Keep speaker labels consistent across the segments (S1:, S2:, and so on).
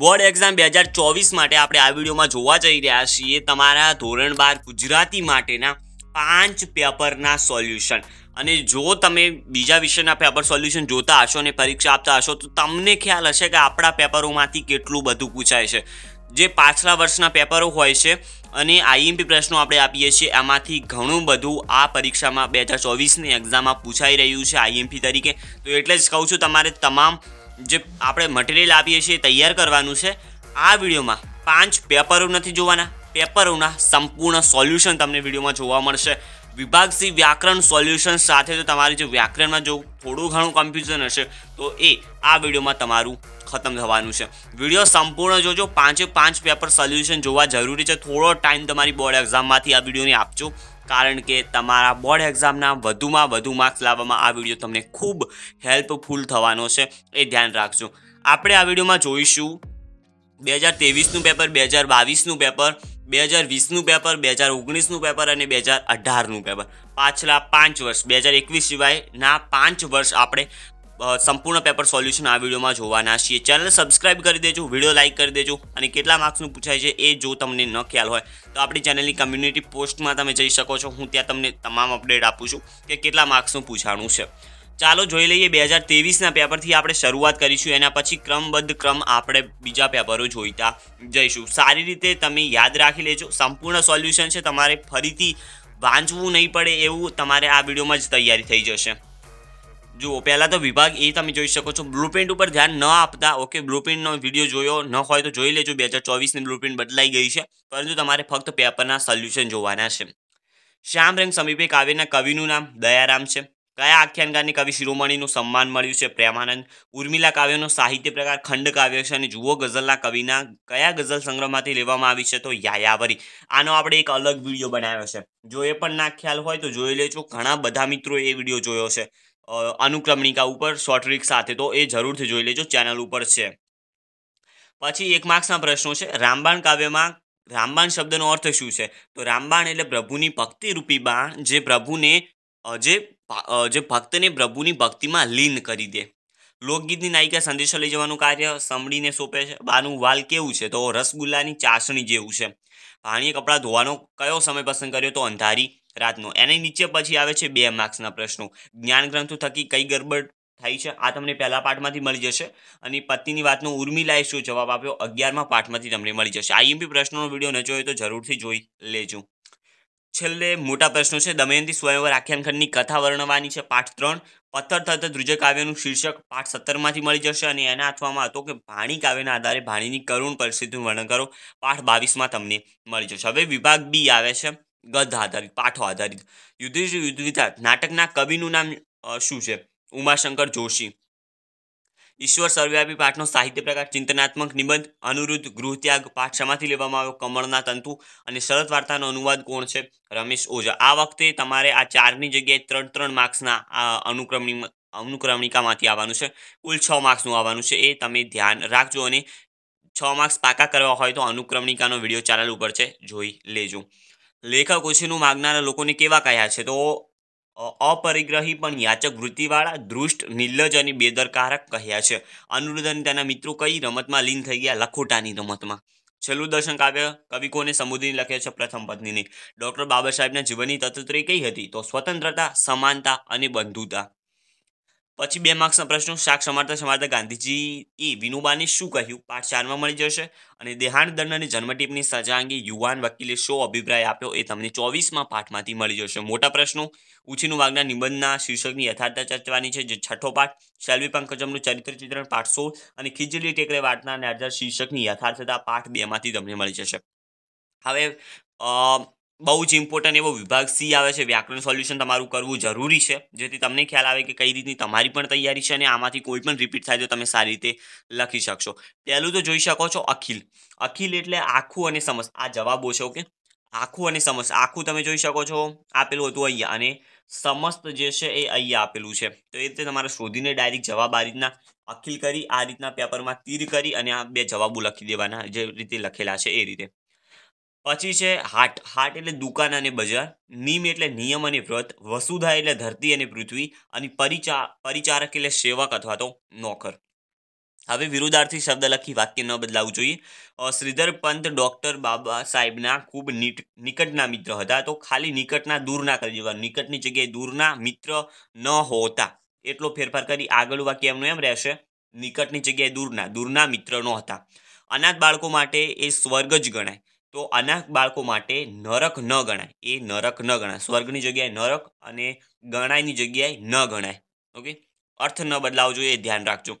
S1: board exam બે હજાર ચોવીસ માટે આપણે આ વિડીયોમાં જોવા જઈ રહ્યા છીએ તમારા ધોરણ બાર ગુજરાતી માટેના પાંચ પેપરના સોલ્યુશન અને જો તમે બીજા વિષયના પેપર સોલ્યુશન જોતા હશો અને પરીક્ષા આપતા હશો તો તમને ખ્યાલ હશે કે આપણા પેપરોમાંથી કેટલું બધું પૂછાય છે જે પાછલા વર્ષના પેપરો હોય છે અને આઈએમપી પ્રશ્નો આપણે આપીએ છીએ એમાંથી ઘણું બધું આ પરીક્ષામાં બે હજાર ચોવીસની એક્ઝામમાં પૂછાઈ રહ્યું છે આઈએમપી તરીકે તો એટલે જ કહું છું તમારે તમામ જે આપણે મટીરિયલ આપીએ છીએ તૈયાર કરવાનું છે આ વિડીયોમાં પાંચ પેપરો નથી જોવાના પેપરોના સંપૂર્ણ સોલ્યુશન તમને વિડીયોમાં જોવા મળશે વિભાગ સી વ્યાકરણ સોલ્યુશન સાથે જો તમારી જે વ્યાકરણમાં જો થોડું ઘણું કન્ફ્યુઝન હશે તો એ આ વિડીયોમાં તમારું ખતમ થવાનું છે વિડીયો સંપૂર્ણ જોજો પાંચે પાંચ પેપર સોલ્યુશન જોવા જરૂરી છે થોડો ટાઈમ તમારી બોર્ડ એક્ઝામમાંથી આ વિડીયોને આપજો કારણ કે તમારા બોર્ડ એક્ઝામના વધુમાં વધુ માર્ક્સ લાવવામાં આ વિડીયો તમને ખૂબ હેલ્પફુલ થવાનો છે એ ધ્યાન રાખજો આપણે આ વિડીયોમાં જોઈશું બે હજાર તેવીસનું પેપર બે હજાર બાવીસનું પેપર બે હજાર વીસનું પેપર બે હજાર ઓગણીસનું પેપર અને બે હજાર અઢારનું પેપર પાછલા પાંચ વર્ષ બે હજાર એકવીસ સિવાયના પાંચ વર્ષ આપણે સંપૂર્ણ પેપર સોલ્યુશન આ વિડીયોમાં જોવાના છીએ ચેનલ સબસ્ક્રાઈબ કરી દેજો વિડીયો લાઇક કરી દેજો અને કેટલા માર્ક્સનું પૂછાય છે એ જો તમને ન ખ્યાલ હોય તો આપણી ચેનલની કમ્યુનિટી પોસ્ટમાં તમે જઈ શકો છો હું ત્યાં તમને તમામ અપડેટ આપું છું કે કેટલા માર્ક્સનું પૂછાણું છે ચાલો જોઈ લઈએ બે હજાર ત્રેવીસના પેપરથી આપણે શરૂઆત કરીશું એના પછી ક્રમબદ્ધ ક્રમ આપણે બીજા પેપરો જોઈતા જઈશું સારી રીતે તમે યાદ રાખી લેજો સંપૂર્ણ સોલ્યુશન છે તમારે ફરીથી વાંચવું નહીં પડે એવું તમારે આ વિડીયોમાં જ તૈયારી થઈ જશે જુઓ પહેલાં તો વિભાગ એ તમે જોઈ શકો છો બ્લુપ્રિન્ટ ઉપર ધ્યાન ન આપતા ઓકે બ્લુપ્રિન્ટનો વિડીયો જોયો ન હોય તો જોઈ લેજો બે હજાર ચોવીસની બ્લુપ્રિન્ટ બદલાઈ ગઈ છે પરંતુ તમારે ફક્ત પેપરના સોલ્યુશન જોવાના છે શ્યામ રંગ સમીપે કાવ્યના કવિનું નામ દયારામ છે કયા આખ્યાનકારની કવિ શિરોમણીનું સન્માન મળ્યું છે પ્રેમાનંદ ઉર્મિલા કાવ્યનો સાહિત્ય પ્રકાર ખંડ કાવ્ય છે અને જુઓ ગઝલના કવિના કયા ગઝલ સંગ્રહમાંથી લેવામાં આવી છે તો યાયાવરી આનો આપણે એક અલગ વિડીયો બનાવ્યો છે જો એ પણ ના ખ્યાલ હોય તો જોઈ લેજો ઘણા બધા મિત્રો એ વિડીયો જોયો છે અનુક્રમણિકા ઉપર શોર્ટ ટ્રીક સાથે તો એ જરૂરથી જોઈ લેજો ચેનલ ઉપર છે પછી એક માર્ક્સના પ્રશ્નો છે રામબાણ કાવ્યમાં રામબાણ શબ્દનો અર્થ શું છે તો રામબાણ એટલે પ્રભુની ભક્તિરૂપી બાણ જે પ્રભુને જે જે ભક્તને પ્રભુની ભક્તિમાં લીન કરી દે લોકગીતની નાયિકા સંદેશો લઈ જવાનું કાર્ય સંભળીને સોંપે છે બાનું વાલ કેવું છે તો રસગુલ્લાની ચાસણી જેવું છે ભાણીએ કપડાં ધોવાનો કયો સમય પસંદ કર્યો તો અંધારી રાતનો એની નીચે પછી આવે છે બે માર્ક્સના પ્રશ્નો જ્ઞાન ગ્રંથો થકી કઈ ગરબડ થાય છે આ તમને પહેલા પાઠમાંથી મળી જશે અને પત્નીની વાતનો ઉર્મિલાએ શું જવાબ આપ્યો અગિયારમાં પાઠમાંથી તમને મળી જશે આઈએમપી પ્રશ્નોનો વિડીયો ન જોયો તો જરૂરથી જોઈ લેજો છેલ્લે મોટા પ્રશ્નો છે દમયંતી સ્વયંવર આખ્યાનખંડની કથા વર્ણવાની છે પાઠ ત્રણ પથ્થર થતા ધ્રુજ કાવ્યનું શીર્ષક પાઠ સત્તરમાંથી મળી જશે અને એના આપવામાં હતો કે ભાણી કાવ્યના આધારે ભાણીની કરુણ પરિસ્થિતિનું વર્ણન કરો પાઠ બાવીસમાં તમને મળી જશે હવે વિભાગ બી આવે છે ગદ્ય આધારિત પાઠો આધારિત યુધિષ્ઠિર યુદ્ધવિધાત નાટકના કવિનું નામ શું છે ઉમાશંકર જોશી ઈશ્વર સર્વવ્યાપી પાઠનો સાહિત્ય પ્રકાર ચિંતનાત્મક નિબંધ અનુરુદ્ધ ગૃહત્યાગ પાઠ શમાંથી લેવામાં આવ્યો કમળના તંતુ અને શરદ વાર્તાનો અનુવાદ કોણ છે રમેશ ઓઝા આ વખતે તમારે આ ચારની જગ્યાએ ત્રણ ત્રણ માર્ક્સના આ અનુક્રમણી અનુક્રમણિકામાંથી આવવાનું છે કુલ છ માર્ક્સનું આવવાનું છે એ તમે ધ્યાન રાખજો અને છ માર્ક્સ પાકા કરવા હોય તો અનુક્રમણિકાનો વિડીયો ચેનલ ઉપર છે જોઈ લેજો લેખક ઓછીનું માગનારા લોકોને કેવા કહ્યા છે તો અપરિગ્રહી પણ યાચક વૃત્તિવાળા દૃષ્ટ નિર્લજ અને બેદરકારક કહ્યા છે અનુરુદ્ધ અને તેના મિત્રો કઈ રમતમાં લીન થઈ ગયા લખોટાની રમતમાં છેલ્લું દર્શન કાવ્ય કવિકોને સંબોધીને લખે છે પ્રથમ પત્નીને ડૉક્ટર બાબા સાહેબના જીવનની તત્વત્રી કઈ હતી તો સ્વતંત્રતા સમાનતા અને બંધુતા પછી બે માર્ક્સના પ્રશ્નો શાક સમારતા સમારતા ગાંધીજી એ વિનોબાને શું કહ્યું પાઠ ચારમાં મળી જશે અને દેહાંત દંડની જન્મટીપની સજા અંગે યુવાન વકીલે શો અભિપ્રાય આપ્યો એ તમને ચોવીસમાં પાઠમાંથી મળી જશે મોટા પ્રશ્નો ઉછીનું વાગના નિબંધના શીર્ષકની યથાર્થતા ચર્ચવાની છે જે છઠ્ઠો પાઠ શેલ્વી પંકજમનું ચરિત્ર ચિત્રણ પાઠ સોળ અને ખીજડી ટેકરે વાર્તાના આધાર શીર્ષકની યથાર્થતા પાઠ બેમાંથી તમને મળી જશે હવે બહુ જ ઇમ્પોર્ટન્ટ એવો વિભાગ સી આવે છે વ્યાકરણ સોલ્યુશન તમારું કરવું જરૂરી છે જેથી તમને ખ્યાલ આવે કે કઈ રીતની તમારી પણ તૈયારી છે અને આમાંથી કોઈ પણ રિપીટ થાય તો તમે સારી રીતે લખી શકશો પહેલું તો જોઈ શકો છો અખિલ અખિલ એટલે આખું અને સમસ આ જવાબો છે ઓકે આખું અને સમસ આખું તમે જોઈ શકો છો આપેલું હતું અહીંયા અને સમસ્ત જે છે એ અહીંયા આપેલું છે તો એ રીતે તમારે શોધીને ડાયરેક્ટ જવાબ આ રીતના અખિલ કરી આ રીતના પેપરમાં તીર કરી અને આ બે જવાબો લખી દેવાના જે રીતે લખેલા છે એ રીતે પછી છે હાટ હાટ એટલે દુકાન અને બજાર નિમ એટલે નિયમ અને વ્રત વસુધા એટલે ધરતી અને પૃથ્વી અને પરિચા પરિચારક એટલે સેવક અથવા તો નોકર હવે વિરુદ્ધાર્થી શબ્દ લખી વાક્ય ન બદલાવું જોઈએ શ્રીધર પંત ડૉક્ટર બાબા સાહેબના ખૂબ નીટ નિકટના મિત્ર હતા તો ખાલી નિકટના દૂરના કરી દેવા નિકટની જગ્યાએ દૂરના મિત્ર ન હોતા એટલો ફેરફાર કરી આગળ વાક્ય એમનું એમ રહેશે નિકટની જગ્યાએ દૂરના દૂરના મિત્ર ન હતા અનાથ બાળકો માટે એ સ્વર્ગ જ ગણાય તો આના બાળકો માટે નરક ન ગણાય એ નરક ન ગણાય સ્વર્ગની જગ્યાએ નરક અને ગણાયની જગ્યાએ ન ગણાય ઓકે અર્થ ન બદલાવજો એ ધ્યાન રાખજો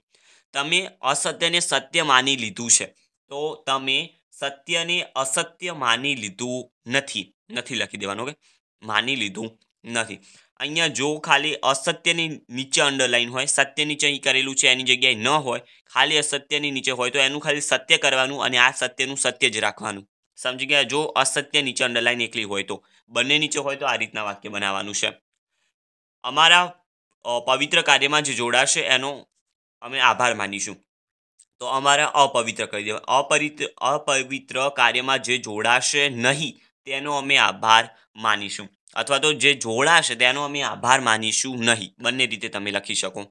S1: તમે અસત્યને સત્ય માની લીધું છે તો તમે સત્યને અસત્ય માની લીધું નથી નથી લખી દેવાનું ઓકે માની લીધું નથી અહીંયા જો ખાલી અસત્યની નીચે અંડરલાઈન હોય સત્ય નીચે અહીં કરેલું છે એની જગ્યાએ ન હોય ખાલી અસત્યની નીચે હોય તો એનું ખાલી સત્ય કરવાનું અને આ સત્યનું સત્ય જ રાખવાનું સમજી ગયા જો અસત્ય નીચે અંડરલાઈન એકલી હોય તો બંને નીચે હોય તો આ રીતના વાક્ય બનાવવાનું છે અમારા પવિત્ર કાર્યમાં જે જોડાશે એનો અમે આભાર માનીશું તો અમારા અપવિત્ર કરી દેવા અપવિત્ર અપવિત્ર કાર્યમાં જે જોડાશે નહીં તેનો અમે આભાર માનીશું અથવા તો જે જોડાશે તેનો અમે આભાર માનીશું નહીં બંને રીતે તમે લખી શકો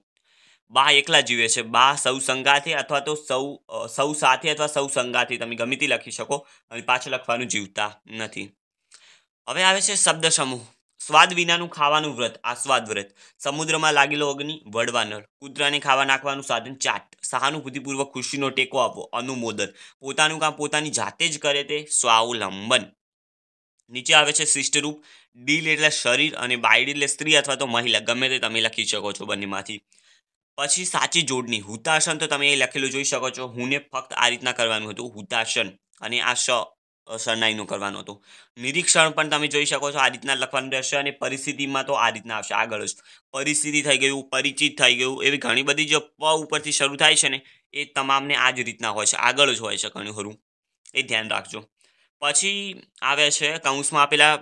S1: બા એકલા જીવે છે બા સૌ સંગાથી અથવા તો સૌ સૌ સાથે અથવા સૌ સંગાથી તમે ગમે તે લખી શકો અને પાછળ લખવાનું જીવતા નથી હવે આવે છે શબ્દ સમૂહ સ્વાદ વિનાનું ખાવાનું વ્રત આસ્વાદ વ્રત સમુદ્રમાં લાગેલો અગ્નિ વડવા નળ કૂતરાને ખાવા નાખવાનું સાધન ચાટ સહાનુભૂતિપૂર્વક ખુશીનો ટેકો આપવો અનુમોદન પોતાનું કામ પોતાની જાતે જ કરે તે સ્વાવલંબન નીચે આવે છે શિષ્ટરૂપ ડીલ એટલે શરીર અને બાયડી એટલે સ્ત્રી અથવા તો મહિલા ગમે તે તમે લખી શકો છો બંનેમાંથી પછી સાચી જોડણી હુતાશન તો તમે એ લખેલું જોઈ શકો છો હુંને ફક્ત આ રીતના કરવાનું હતું હુતાશન અને આ શ શરણાઈનું કરવાનું હતું નિરીક્ષણ પણ તમે જોઈ શકો છો આ રીતના લખવાનું રહેશે અને પરિસ્થિતિમાં તો આ રીતના આવશે આગળ જ પરિસ્થિતિ થઈ ગયું પરિચિત થઈ ગયું એવી ઘણી બધી જે પ ઉપરથી શરૂ થાય છે ને એ તમામને આ જ રીતના હોય છે આગળ જ હોય છે ઘણું ખરું એ ધ્યાન રાખજો પછી આવે છે કૌંસમાં આપેલા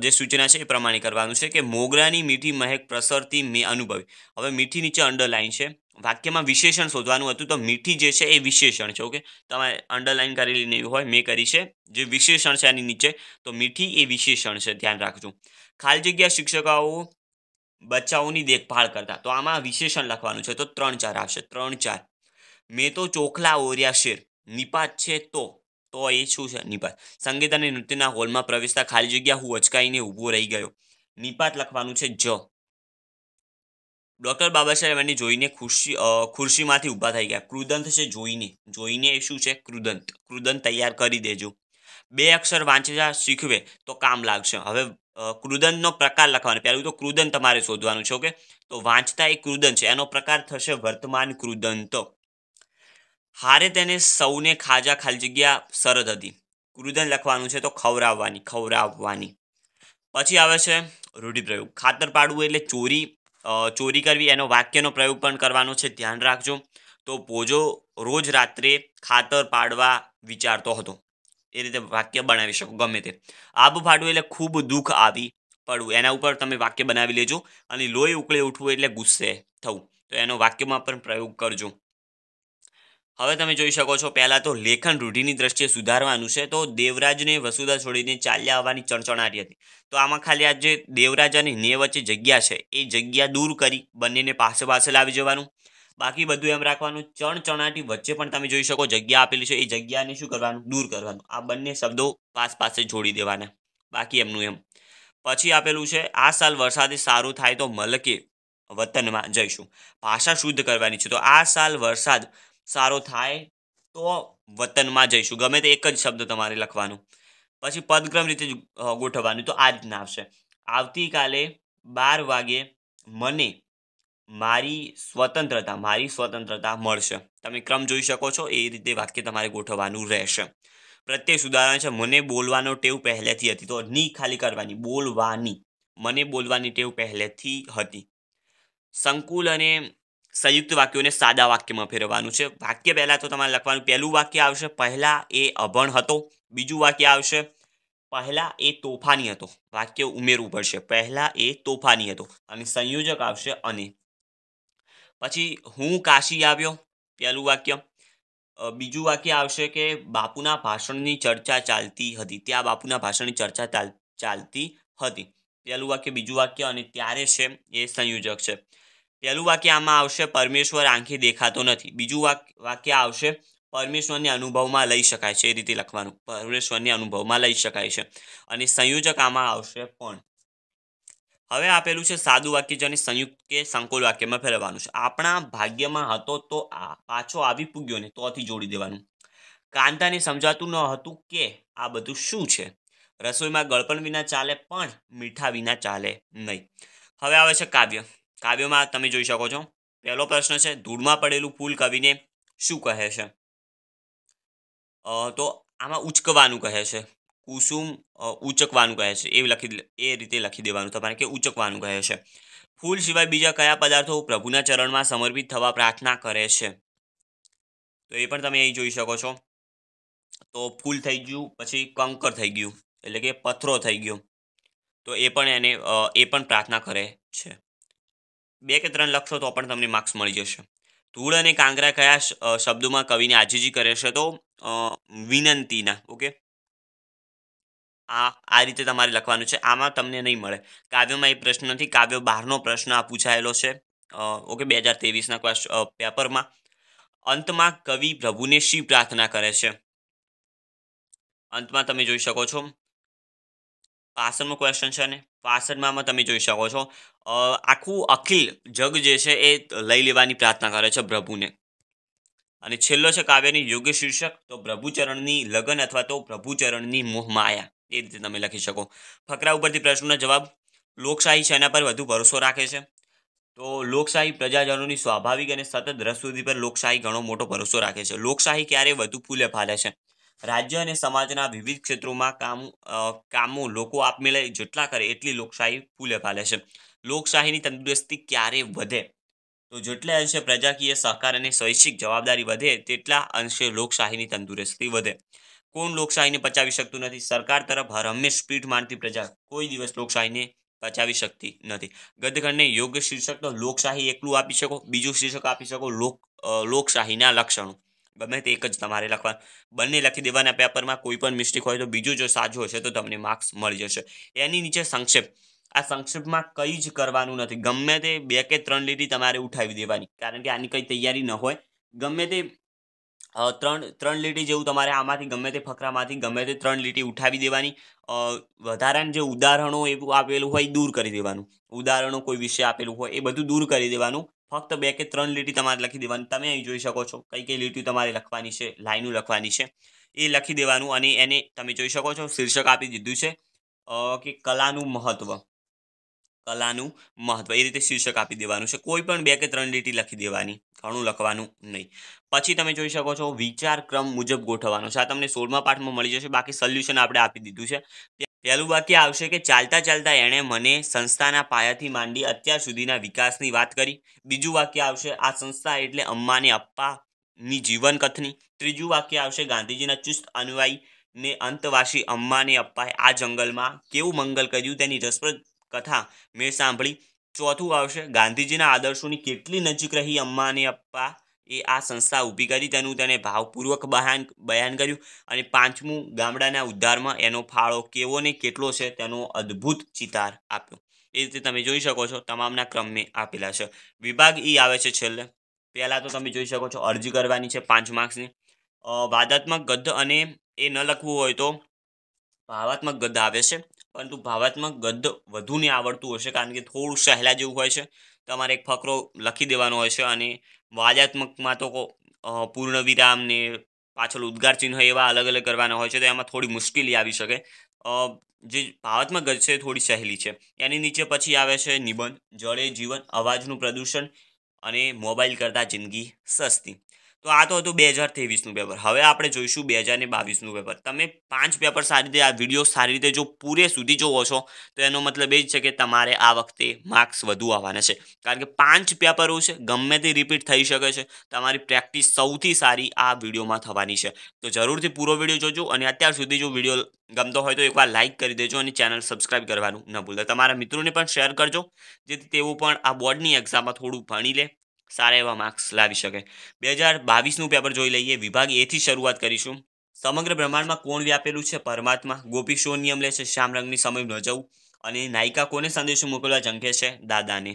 S1: જે સૂચના છે એ પ્રમાણે કરવાનું છે કે મોગરાની મીઠી મહેક પ્રસરતી મેં અનુભવી હવે મીઠી નીચે અંડરલાઇન છે વાક્યમાં વિશેષણ શોધવાનું હતું તો મીઠી જે છે એ વિશેષણ છે ઓકે તમે અંડરલાઇન કરી લેવી હોય મેં કરી છે જે વિશેષણ છે આની નીચે તો મીઠી એ વિશેષણ છે ધ્યાન રાખજો ખાલી જગ્યા શિક્ષકાઓ બચ્ચાઓની દેખભાળ કરતા તો આમાં વિશેષણ લખવાનું છે તો ત્રણ ચાર આવશે ત્રણ ચાર મેં તો ચોખલા ઓર્યા શેર નિપાત છે તો તો એ શું છે નિપાત સંગીત અને નૃત્યના હોલમાં પ્રવેશતા ખાલી જગ્યા હું અચકાઈને ઊભો રહી ગયો નિપાત લખવાનું છે જ ડૉક્ટર બાબા સાહેબ એને જોઈને ખુરશી ખુરશીમાંથી ઊભા થઈ ગયા ક્રુદંત છે જોઈને જોઈને એ શું છે ક્રુદંત ક્રુદંત તૈયાર કરી દેજો બે અક્ષર વાંચતા શીખવે તો કામ લાગશે હવે ક્રુદનનો પ્રકાર લખવાનો પહેલું તો ક્રુદન તમારે શોધવાનું છે ઓકે તો વાંચતા એ ક્રુદન છે એનો પ્રકાર થશે વર્તમાન ક્રુદંત હારે તેને સૌને ખાજા ખાલી જગ્યા શરદ હતી કૃદન લખવાનું છે તો ખવરાવવાની ખવરાવવાની પછી આવે છે રૂઢિપ્રયોગ ખાતર પાડવું એટલે ચોરી ચોરી કરવી એનો વાક્યનો પ્રયોગ પણ કરવાનો છે ધ્યાન રાખજો તો પોજો રોજ રાત્રે ખાતર પાડવા વિચારતો હતો એ રીતે વાક્ય બનાવી શકો ગમે તે આબ ફાડવું એટલે ખૂબ દુઃખ આવી પડવું એના ઉપર તમે વાક્ય બનાવી લેજો અને લોહી ઉકળે ઉઠવું એટલે ગુસ્સે થવું તો એનો વાક્યમાં પણ પ્રયોગ કરજો હવે તમે જોઈ શકો છો પહેલાં તો લેખન રૂઢિની દ્રષ્ટિએ સુધારવાનું છે તો દેવરાજને વસુધા છોડીને ચાલ્યા આવવાની ચણચણાટી હતી તો આમાં ખાલી આ જે દેવરાજ અને ને વચ્ચે જગ્યા છે એ જગ્યા દૂર કરી બંનેને પાસે પાસે લાવી જવાનું બાકી બધું એમ રાખવાનું ચણચણાટી વચ્ચે પણ તમે જોઈ શકો જગ્યા આપેલી છે એ જગ્યાને શું કરવાનું દૂર કરવાનું આ બંને શબ્દો પાસ પાસે જોડી દેવાના બાકી એમનું એમ પછી આપેલું છે આ સાલ વરસાદે સારું થાય તો મલકે વતનમાં જઈશું ભાષા શુદ્ધ કરવાની છે તો આ સાલ વરસાદ સારો થાય તો વતનમાં જઈશું ગમે તે એક જ શબ્દ તમારે લખવાનું પછી પદક્રમ રીતે ગોઠવવાનું તો આ રીતના આવશે આવતીકાલે બાર વાગે મને મારી સ્વતંત્રતા મારી સ્વતંત્રતા મળશે તમે ક્રમ જોઈ શકો છો એ રીતે વાક્ય તમારે ગોઠવવાનું રહેશે પ્રત્યે સુધારણ છે મને બોલવાનો ટેવ પહેલેથી હતી તો ની ખાલી કરવાની બોલવાની મને બોલવાની ટેવ પહેલેથી હતી સંકુલ અને સંયુક્ત વાક્યોને સાદા વાક્યમાં ફેરવવાનું છે વાક્ય પહેલાં તો તમારે લખવાનું પહેલું વાક્ય આવશે પહેલાં એ અભણ હતો બીજું વાક્ય આવશે પહેલાં એ તોફાની હતો વાક્ય ઉમેરવું પડશે પહેલાં એ તોફાની હતો અને સંયોજક આવશે અને પછી હું કાશી આવ્યો પહેલું વાક્ય બીજું વાક્ય આવશે કે બાપુના ભાષણની ચર્ચા ચાલતી હતી ત્યાં બાપુના ભાષણની ચર્ચા ચાલતી હતી પહેલું વાક્ય બીજું વાક્ય અને ત્યારે છે એ સંયોજક છે પહેલું વાક્ય આમાં આવશે પરમેશ્વર આંખે દેખાતો નથી બીજું વાક્ય આવશે પરમેશ્વરને અનુભવમાં લઈ શકાય છે એ રીતે લખવાનું પરમેશ્વરને અનુભવમાં લઈ શકાય છે અને સંયોજક આમાં આવશે પણ હવે આપેલું છે સાદું વાક્ય જેને સંયુક્ત કે સંકુલ વાક્યમાં ફેરવવાનું છે આપણા ભાગ્યમાં હતો તો આ પાછો આવી પૂગ્યો ને તોથી જોડી દેવાનું કાંતાને સમજાતું ન હતું કે આ બધું શું છે રસોઈમાં ગળપણ વિના ચાલે પણ મીઠા વિના ચાલે નહીં હવે આવે છે કાવ્ય કાવ્યમાં તમે જોઈ શકો છો પહેલો પ્રશ્ન છે ધૂળમાં પડેલું ફૂલ કવિને શું કહે છે તો આમાં ઉચકવાનું કહે છે કુસુમ ઉચકવાનું કહે છે એ લખી એ રીતે લખી દેવાનું તમારે કે ઉચકવાનું કહે છે ફૂલ સિવાય બીજા કયા પદાર્થો પ્રભુના ચરણમાં સમર્પિત થવા પ્રાર્થના કરે છે તો એ પણ તમે અહીં જોઈ શકો છો તો ફૂલ થઈ ગયું પછી કંકર થઈ ગયું એટલે કે પથરો થઈ ગયો તો એ પણ એને એ પણ પ્રાર્થના કરે છે બે કે ત્રણ લખશો તો પણ તમને માર્ક્સ મળી જશે ધૂળ અને કાંગરા કયા શબ્દોમાં કવિને આજીજી કરે છે તો વિનંતીના ઓકે આ આ રીતે તમારે લખવાનું છે આમાં તમને નહીં મળે કાવ્યમાં એ પ્રશ્ન નથી કાવ્ય બહારનો પ્રશ્ન આ પૂછાયેલો છે ઓકે બે હજાર ત્રેવીસના પેપરમાં અંતમાં કવિ પ્રભુને શી પ્રાર્થના કરે છે અંતમાં તમે જોઈ શકો છો પાસનનો ક્વેશ્ચન છે ને પાસઠમાં તમે જોઈ શકો છો આખું અખિલ જગ જે છે એ લઈ લેવાની પ્રાર્થના કરે છે પ્રભુને અને છેલ્લો છે કાવ્યની યોગ્ય શીર્ષક તો પ્રભુચરણની લગ્ન અથવા તો પ્રભુચરણની મોહમાયા એ રીતે તમે લખી શકો ફકરા ઉપરથી પ્રશ્નનો જવાબ લોકશાહી છે એના પર વધુ ભરોસો રાખે છે તો લોકશાહી પ્રજાજનોની સ્વાભાવિક અને સતત રસ સુધી પર લોકશાહી ઘણો મોટો ભરોસો રાખે છે લોકશાહી ક્યારે વધુ ફૂલે ફાલે છે રાજ્ય અને સમાજના વિવિધ ક્ષેત્રોમાં કામ કામો લોકો આપમેળે જેટલા કરે એટલી લોકશાહી ફૂલે ફાલે છે લોકશાહીની તંદુરસ્તી ક્યારે વધે તો જેટલા અંશે પ્રજાકીય સહકાર અને શૈક્ષિક જવાબદારી વધે તેટલા અંશે લોકશાહીની તંદુરસ્તી વધે કોણ લોકશાહીને પચાવી શકતું નથી સરકાર તરફ હર હંમેશ પીઠ માનતી પ્રજા કોઈ દિવસ લોકશાહીને પચાવી શકતી નથી ગદખંડને યોગ્ય શીર્ષક તો લોકશાહી એકલું આપી શકો બીજું શીર્ષક આપી શકો લોક લોકશાહીના લક્ષણો ગમે તે એક જ તમારે લખવાનું બંને લખી દેવાના પેપરમાં કોઈ પણ મિસ્ટેક હોય તો બીજું જો સાજો હશે તો તમને માર્ક્સ મળી જશે એની નીચે સંક્ષેપ આ સંક્ષેપમાં કંઈ જ કરવાનું નથી ગમે તે બે કે ત્રણ લીટી તમારે ઉઠાવી દેવાની કારણ કે આની કંઈ તૈયારી ન હોય ગમે તે ત્રણ ત્રણ લીટી જેવું તમારે આમાંથી ગમે તે ફકરામાંથી ગમે તે ત્રણ લીટી ઉઠાવી દેવાની વધારાના જે ઉદાહરણો એવું આપેલું હોય દૂર કરી દેવાનું ઉદાહરણો કોઈ વિષય આપેલું હોય એ બધું દૂર કરી દેવાનું ફક્ત બે કે ત્રણ લીટી તમારે લખી દેવાની તમે અહીં જોઈ શકો છો કઈ કઈ લીટી તમારે લખવાની છે લાઈનો લખવાની છે એ લખી દેવાનું અને એને તમે જોઈ શકો છો શીર્ષક આપી દીધું છે કે કલાનું મહત્ત્વ કલાનું મહત્ત્વ એ રીતે શીર્ષક આપી દેવાનું છે કોઈ પણ બે કે ત્રણ લીટી લખી દેવાની ઘણું લખવાનું નહીં પછી તમે જોઈ શકો છો વિચાર ક્રમ મુજબ ગોઠવવાનો છે આ તમને સોળમા પાઠમાં મળી જશે બાકી સોલ્યુશન આપણે આપી દીધું છે પહેલું વાક્ય આવશે કે ચાલતા ચાલતા એણે મને સંસ્થાના પાયાથી માંડી અત્યાર સુધીના વિકાસની વાત કરી બીજું વાક્ય આવશે આ સંસ્થા એટલે અમ્માને અપ્પાની જીવનકથની ત્રીજું વાક્ય આવશે ગાંધીજીના ચુસ્ત અનુયાયી ને અંતવાસી અમ્માને અપ્પાએ આ જંગલમાં કેવું મંગલ કર્યું તેની રસપ્રદ કથા મેં સાંભળી ચોથું આવશે ગાંધીજીના આદર્શોની કેટલી નજીક રહી અમ્માને અપ્પા એ આ સંસ્થા ઊભી કરી તેનું તેને ભાવપૂર્વક બહાન બયાન કર્યું અને પાંચમું ગામડાના ઉદ્ધારમાં એનો ફાળો કેવો ને કેટલો છે તેનો અદ્ભુત ચિતાર આપ્યો એ રીતે તમે જોઈ શકો છો તમામના ક્રમે આપેલા છે વિભાગ એ આવે છે છેલ્લે પહેલાં તો તમે જોઈ શકો છો અરજી કરવાની છે પાંચ માર્ક્સની વાદાત્મક ગદ્ય અને એ ન લખવું હોય તો ભાવાત્મક ગદ્ય આવે છે પરંતુ ભાવાત્મક ગદ્ય વધુને નહીં આવડતું હશે કારણ કે થોડું સહેલા જેવું હોય છે તમારે એક ફકરો લખી દેવાનો હોય છે અને વાદ્યાત્મકમાં તો પૂર્ણ વિરામ ને પાછળ ઉદ્ગાર ચિહ્ન એવા અલગ અલગ કરવાના હોય છે તો એમાં થોડી મુશ્કેલી આવી શકે જે ભાવાત્મક ગદ્ય છે થોડી સહેલી છે એની નીચે પછી આવે છે નિબંધ જળે જીવન અવાજનું પ્રદૂષણ અને મોબાઈલ કરતાં જિંદગી સસ્તી તો આ તો હતું બે હજાર ત્રેવીસનું પેપર હવે આપણે જોઈશું બે હજાર ને બાવીસનું પેપર તમે પાંચ પેપર સારી રીતે આ વિડીયો સારી રીતે જો પૂરે સુધી જોવો છો તો એનો મતલબ એ જ છે કે તમારે આ વખતે માર્ક્સ વધુ આવવાના છે કારણ કે પાંચ પેપરો છે ગમે તે રિપીટ થઈ શકે છે તમારી પ્રેક્ટિસ સૌથી સારી આ વિડીયોમાં થવાની છે તો જરૂરથી પૂરો વિડીયો જોજો અને અત્યાર સુધી જો વિડીયો ગમતો હોય તો એકવાર લાઇક કરી દેજો અને ચેનલ સબસ્ક્રાઈબ કરવાનું ન ભૂલતા તમારા મિત્રોને પણ શેર કરજો જેથી તેઓ પણ આ બોર્ડની એક્ઝામમાં થોડું ભણી લે સારા એવા માર્ક્સ લાવી શકે બે હજાર બાવીસનું પેપર જોઈ લઈએ વિભાગ એથી શરૂઆત કરીશું સમગ્ર બ્રહ્માંડમાં કોણ વ્યાપેલું છે પરમાત્મા ગોપી શો નિયમ લે છે શ્યામ રંગની સમય ન જવું અને નાયિકા કોને સંદેશો મોકલવા જંખે છે દાદાને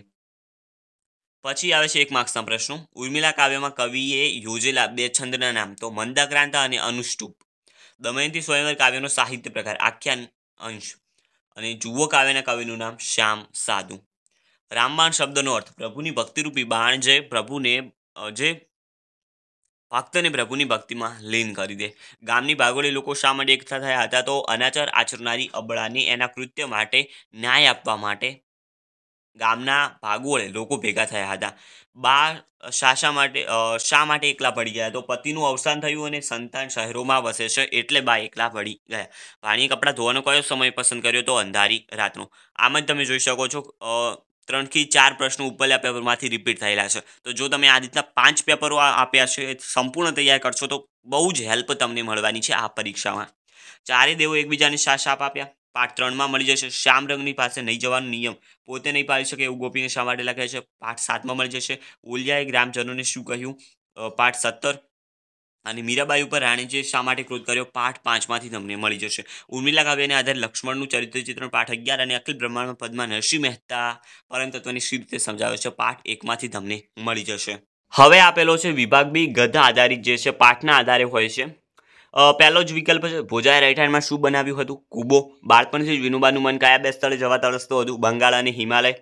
S1: પછી આવે છે એક માર્ક્સના પ્રશ્નો ઉર્મિલા કાવ્યમાં કવિએ યોજેલા બે છંદના નામ તો મંદાક્રાંતા અને અનુષ્ટુપ દમયંતી સ્વયંવર કાવ્યનો સાહિત્ય પ્રકાર આખ્યાન અંશ અને જુઓ કાવ્યના કવિનું નામ શ્યામ સાધુ રામબાણ શબ્દનો અર્થ પ્રભુની ભક્તિરૂપી બાણ જે પ્રભુને જે ભક્તને પ્રભુની ભક્તિમાં લીન કરી દે ગામની બાગોળી લોકો શા માટે એકઠા થયા હતા તો અનાચાર આચરનારી અબળાને એના કૃત્ય માટે ન્યાય આપવા માટે ગામના ભાગોળે લોકો ભેગા થયા હતા બા શાશા માટે શા માટે એકલા પડી ગયા તો પતિનું અવસાન થયું અને સંતાન શહેરોમાં વસે છે એટલે બા એકલા પડી ગયા પાણી કપડાં ધોવાનો કયો સમય પસંદ કર્યો તો અંધારી રાતનો આમ જ તમે જોઈ શકો છો ત્રણથી ચાર પ્રશ્નો ઉપરલા પેપરમાંથી રિપીટ થયેલા છે તો જો તમે આ રીતના પાંચ પેપરો આપ્યા છે સંપૂર્ણ તૈયાર કરશો તો બહુ જ હેલ્પ તમને મળવાની છે આ પરીક્ષામાં ચારે દેવો એકબીજાને શા શાપ આપ્યા પાઠ ત્રણમાં મળી જશે શ્યામ રંગની પાસે નહીં જવાનો નિયમ પોતે નહીં પાડી શકે એવું ગોપીને શા માટે લખે છે પાઠ સાતમાં મળી જશે ઓલિયાએ ગ્રામજનોને શું કહ્યું પાઠ સત્તર અને મીરાબાઈ ઉપર રાણીજીએ શા માટે ક્રોધ કર્યો પાઠ પાંચમાંથી તમને મળી જશે ઉર્મિલા કાવ્યને આધારે લક્ષ્મણનું ચરિત્ર ચિત્રણ પાઠ અગિયાર અને અખિલ બ્રહ્માંડ પદમાં નરસિંહ મહેતા પરંતત્વને સી રીતે સમજાવે છે પાઠ એકમાંથી તમને મળી જશે હવે આપેલો છે વિભાગ બી ગધા આધારિત જે છે પાઠના આધારે હોય છે પહેલો જ વિકલ્પ છે ભોજાએ રહેઠાણમાં શું બનાવ્યું હતું કૂબો બાળપણથી જ વિનોબાનું મન કયા બે સ્થળે જવા તરસતું હતું બંગાળ અને હિમાલય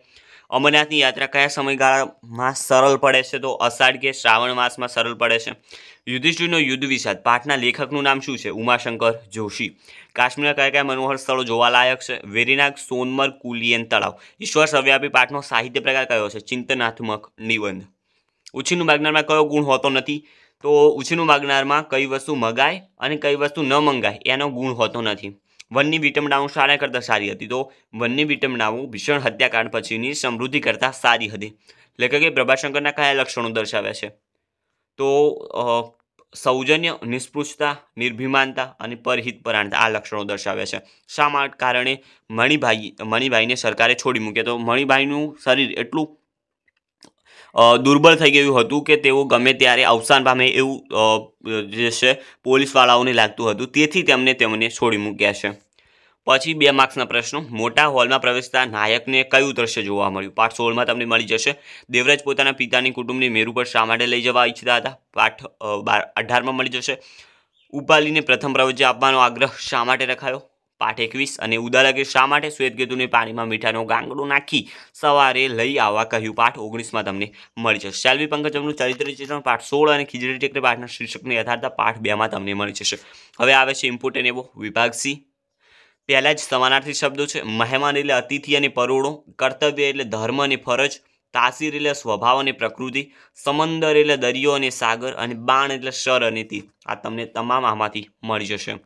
S1: અમરનાથની યાત્રા કયા સમયગાળામાં સરળ પડે છે તો અષાઢ કે શ્રાવણ માસમાં સરળ પડે છે યુધિષ્ઠિરનો યુદ્ધ વિષાદ પાઠના લેખકનું નામ શું છે ઉમાશંકર જોશી કાશ્મીરના કયા કયા મનોહર સ્થળો જોવાલાયક છે વેરીનાગ સોનમર કુલિયન તળાવ ઈશ્વર સવ્યાપી પાઠનો સાહિત્ય પ્રકાર કયો છે ચિંતનાત્મક નિબંધ ઉછીનું માગનારમાં કયો ગુણ હોતો નથી તો ઉછીનું માગનારમાં કઈ વસ્તુ મગાય અને કઈ વસ્તુ ન મંગાય એનો ગુણ હોતો નથી વનની વિટંબનાઓ સારા કરતાં સારી હતી તો વનની વિટંબનાઓ ભીષણ હત્યાકાંડ પછીની સમૃદ્ધિ કરતાં સારી હતી લેખકે પ્રભાશંકરના કયા લક્ષણો દર્શાવે છે તો સૌજન્ય નિષ્પૃષતા નિર્ભિમાનતા અને પરહિત પરાણતા આ લક્ષણો દર્શાવ્યા છે શા કારણે મણિભાઈ મણિભાઈને સરકારે છોડી મૂક્યા તો મણિભાઈનું શરીર એટલું દુર્બળ થઈ ગયું હતું કે તેઓ ગમે ત્યારે અવસાન પામે એવું જે છે પોલીસવાળાઓને લાગતું હતું તેથી તેમને તેમને છોડી મૂક્યા છે પછી બે માર્ક્સના પ્રશ્નો મોટા હોલમાં પ્રવેશતા નાયકને કયું દ્રશ્ય જોવા મળ્યું પાઠ સોળમાં તમને મળી જશે દેવરાજ પોતાના પિતાની કુટુંબની મેરુ પર શા માટે લઈ જવા ઈચ્છતા હતા પાઠ બાર અઢારમાં મળી જશે ઉપાલીને પ્રથમ પ્રવચ્ય આપવાનો આગ્રહ શા માટે રખાયો પાઠ એકવીસ અને ઉદાલકે શા માટે શ્વેતકેતુને પાણીમાં મીઠાનો ગાંગડો નાખી સવારે લઈ આવવા કહ્યું પાઠ ઓગણીસમાં તમને મળી જશે શાલવી પંકજમનું ચરિત્ર ચિત્રણ પાઠ સોળ અને ખીજડી ટેકરી પાઠના શીર્ષકની યથાર્થતા પાઠ બેમાં તમને મળી જશે હવે આવે છે ઇમ્પોર્ટેન્ટ એવો વિભાગ સી પહેલાં જ સમાનાર્થી શબ્દો છે મહેમાન એટલે અતિથિ અને પરોળો કર્તવ્ય એટલે ધર્મ અને ફરજ તાસીર એટલે સ્વભાવ અને પ્રકૃતિ સમંદર એટલે દરિયો અને સાગર અને બાણ એટલે શર અને તીર આ તમને તમામ આમાંથી મળી જશે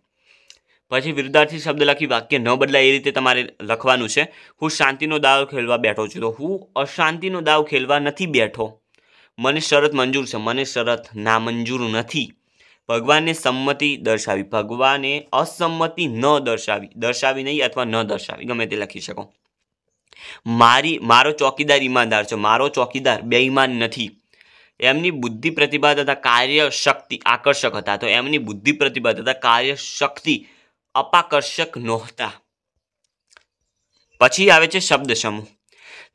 S1: પછી વિરુદ્ધાર્થી શબ્દ લખી વાક્ય ન બદલાય એ રીતે તમારે લખવાનું છે હું શાંતિનો દાવ ખેલવા બેઠો છું તો હું અશાંતિનો દાવ ખેલવા નથી બેઠો મને શરત મંજૂર છે મને શરત નામંજૂર નથી ભગવાનને સંમતિ દર્શાવી ભગવાને અસંમતિ ન દર્શાવી દર્શાવી નહીં અથવા ન દર્શાવી ગમે તે લખી શકો મારી મારો ચોકીદાર ઈમાનદાર છે મારો ચોકીદાર બેઈમાન નથી એમની બુદ્ધિ પ્રતિભા તથા કાર્ય શક્તિ આકર્ષક હતા તો એમની બુદ્ધિ પ્રતિભા તથા કાર્ય શક્તિ અપાકર્ષક નહોતા પછી આવે છે શબ્દ સમૂહ